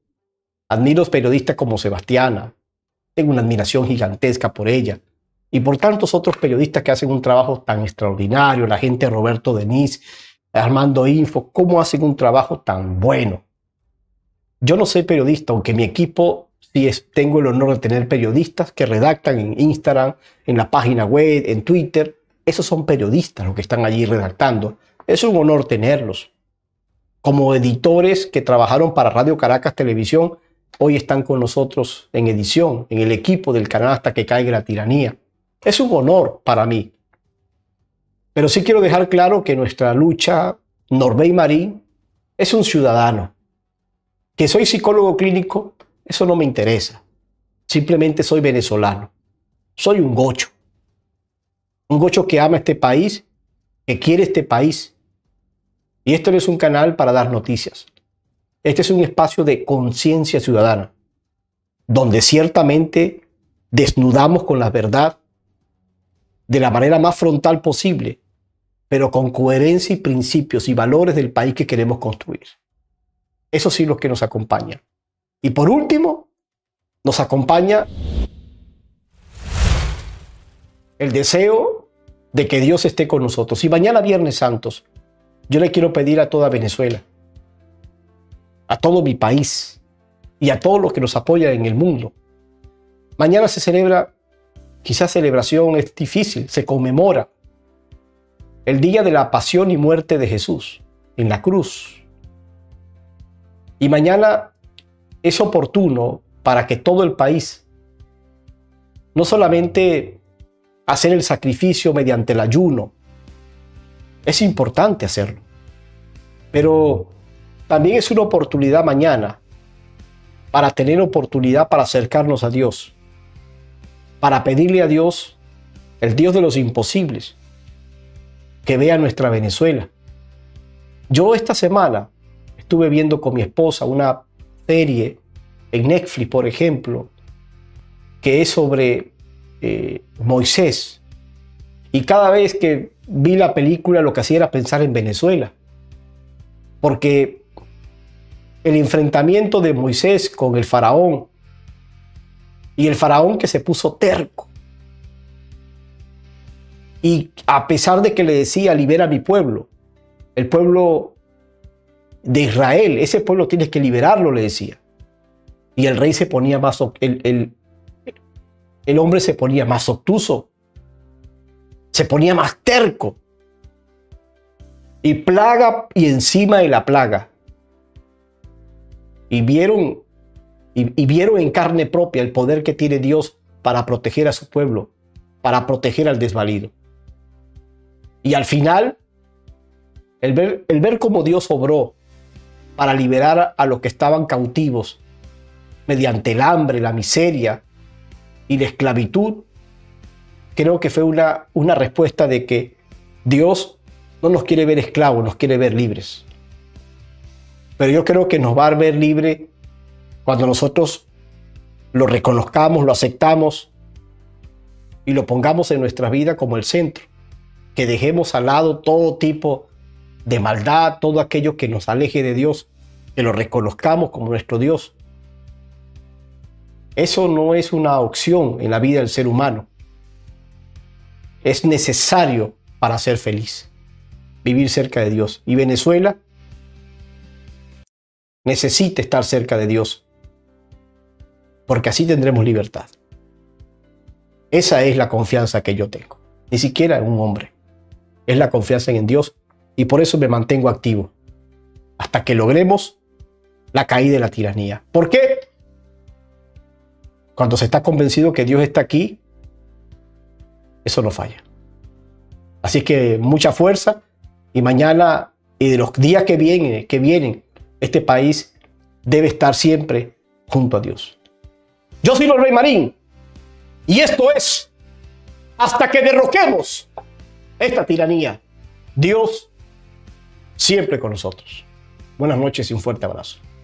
Admiro a los periodistas como Sebastiana. Tengo una admiración gigantesca por ella y por tantos otros periodistas que hacen un trabajo tan extraordinario, la gente Roberto Denis, Armando Info, cómo hacen un trabajo tan bueno. Yo no soy periodista, aunque mi equipo si tengo el honor de tener periodistas que redactan en Instagram, en la página web, en Twitter. Esos son periodistas los que están allí redactando. Es un honor tenerlos. Como editores que trabajaron para Radio Caracas Televisión, hoy están con nosotros en edición, en el equipo del canal hasta que caiga la tiranía. Es un honor para mí. Pero sí quiero dejar claro que nuestra lucha, Norbey Marín, es un ciudadano. Que soy psicólogo clínico, eso no me interesa. Simplemente soy venezolano. Soy un gocho. Un gocho que ama este país, que quiere este país. Y esto no es un canal para dar noticias. Este es un espacio de conciencia ciudadana, donde ciertamente desnudamos con la verdad de la manera más frontal posible, pero con coherencia y principios y valores del país que queremos construir. Eso sí los que nos acompañan. Y por último, nos acompaña el deseo de que Dios esté con nosotros. Y mañana Viernes Santos, yo le quiero pedir a toda Venezuela, a todo mi país y a todos los que nos apoyan en el mundo. Mañana se celebra, quizás celebración es difícil, se conmemora el día de la pasión y muerte de Jesús en la cruz. Y mañana es oportuno para que todo el país no solamente hacer el sacrificio mediante el ayuno, es importante hacerlo, pero también es una oportunidad mañana para tener oportunidad para acercarnos a Dios, para pedirle a Dios, el Dios de los imposibles, que vea nuestra Venezuela. Yo esta semana estuve viendo con mi esposa una serie en Netflix, por ejemplo, que es sobre eh, Moisés. Y cada vez que vi la película lo que hacía era pensar en Venezuela. Porque el enfrentamiento de Moisés con el faraón y el faraón que se puso terco. Y a pesar de que le decía, libera mi pueblo, el pueblo de Israel. Ese pueblo tienes que liberarlo, le decía. Y el rey se ponía más, el, hombre se ponía más obtuso, se ponía más terco. Y plaga y encima de la plaga. Y vieron, y, vieron en carne propia el poder que tiene Dios para proteger a su pueblo, para proteger al desvalido. Y al final, el ver, el ver cómo Dios obró para liberar a los que estaban cautivos mediante el hambre, la miseria y la esclavitud, creo que fue una, una respuesta de que Dios no nos quiere ver esclavos, nos quiere ver libres. Pero yo creo que nos va a ver libre cuando nosotros lo reconozcamos, lo aceptamos y lo pongamos en nuestra vida como el centro. Que dejemos al lado todo tipo de maldad, todo aquello que nos aleje de Dios, que lo reconozcamos como nuestro Dios. Eso no es una opción en la vida del ser humano. Es necesario para ser feliz, vivir cerca de Dios. Y Venezuela necesita estar cerca de Dios, porque así tendremos libertad. Esa es la confianza que yo tengo, ni siquiera en un hombre. Es la confianza en Dios y por eso me mantengo activo hasta que logremos la caída de la tiranía. ¿Por qué? Cuando se está convencido que Dios está aquí, eso no falla. Así que mucha fuerza y mañana y de los días que vienen, que vienen, este país debe estar siempre junto a Dios. Yo soy el Rey Marín y esto es hasta que derroquemos esta tiranía. Dios siempre con nosotros. Buenas noches y un fuerte abrazo.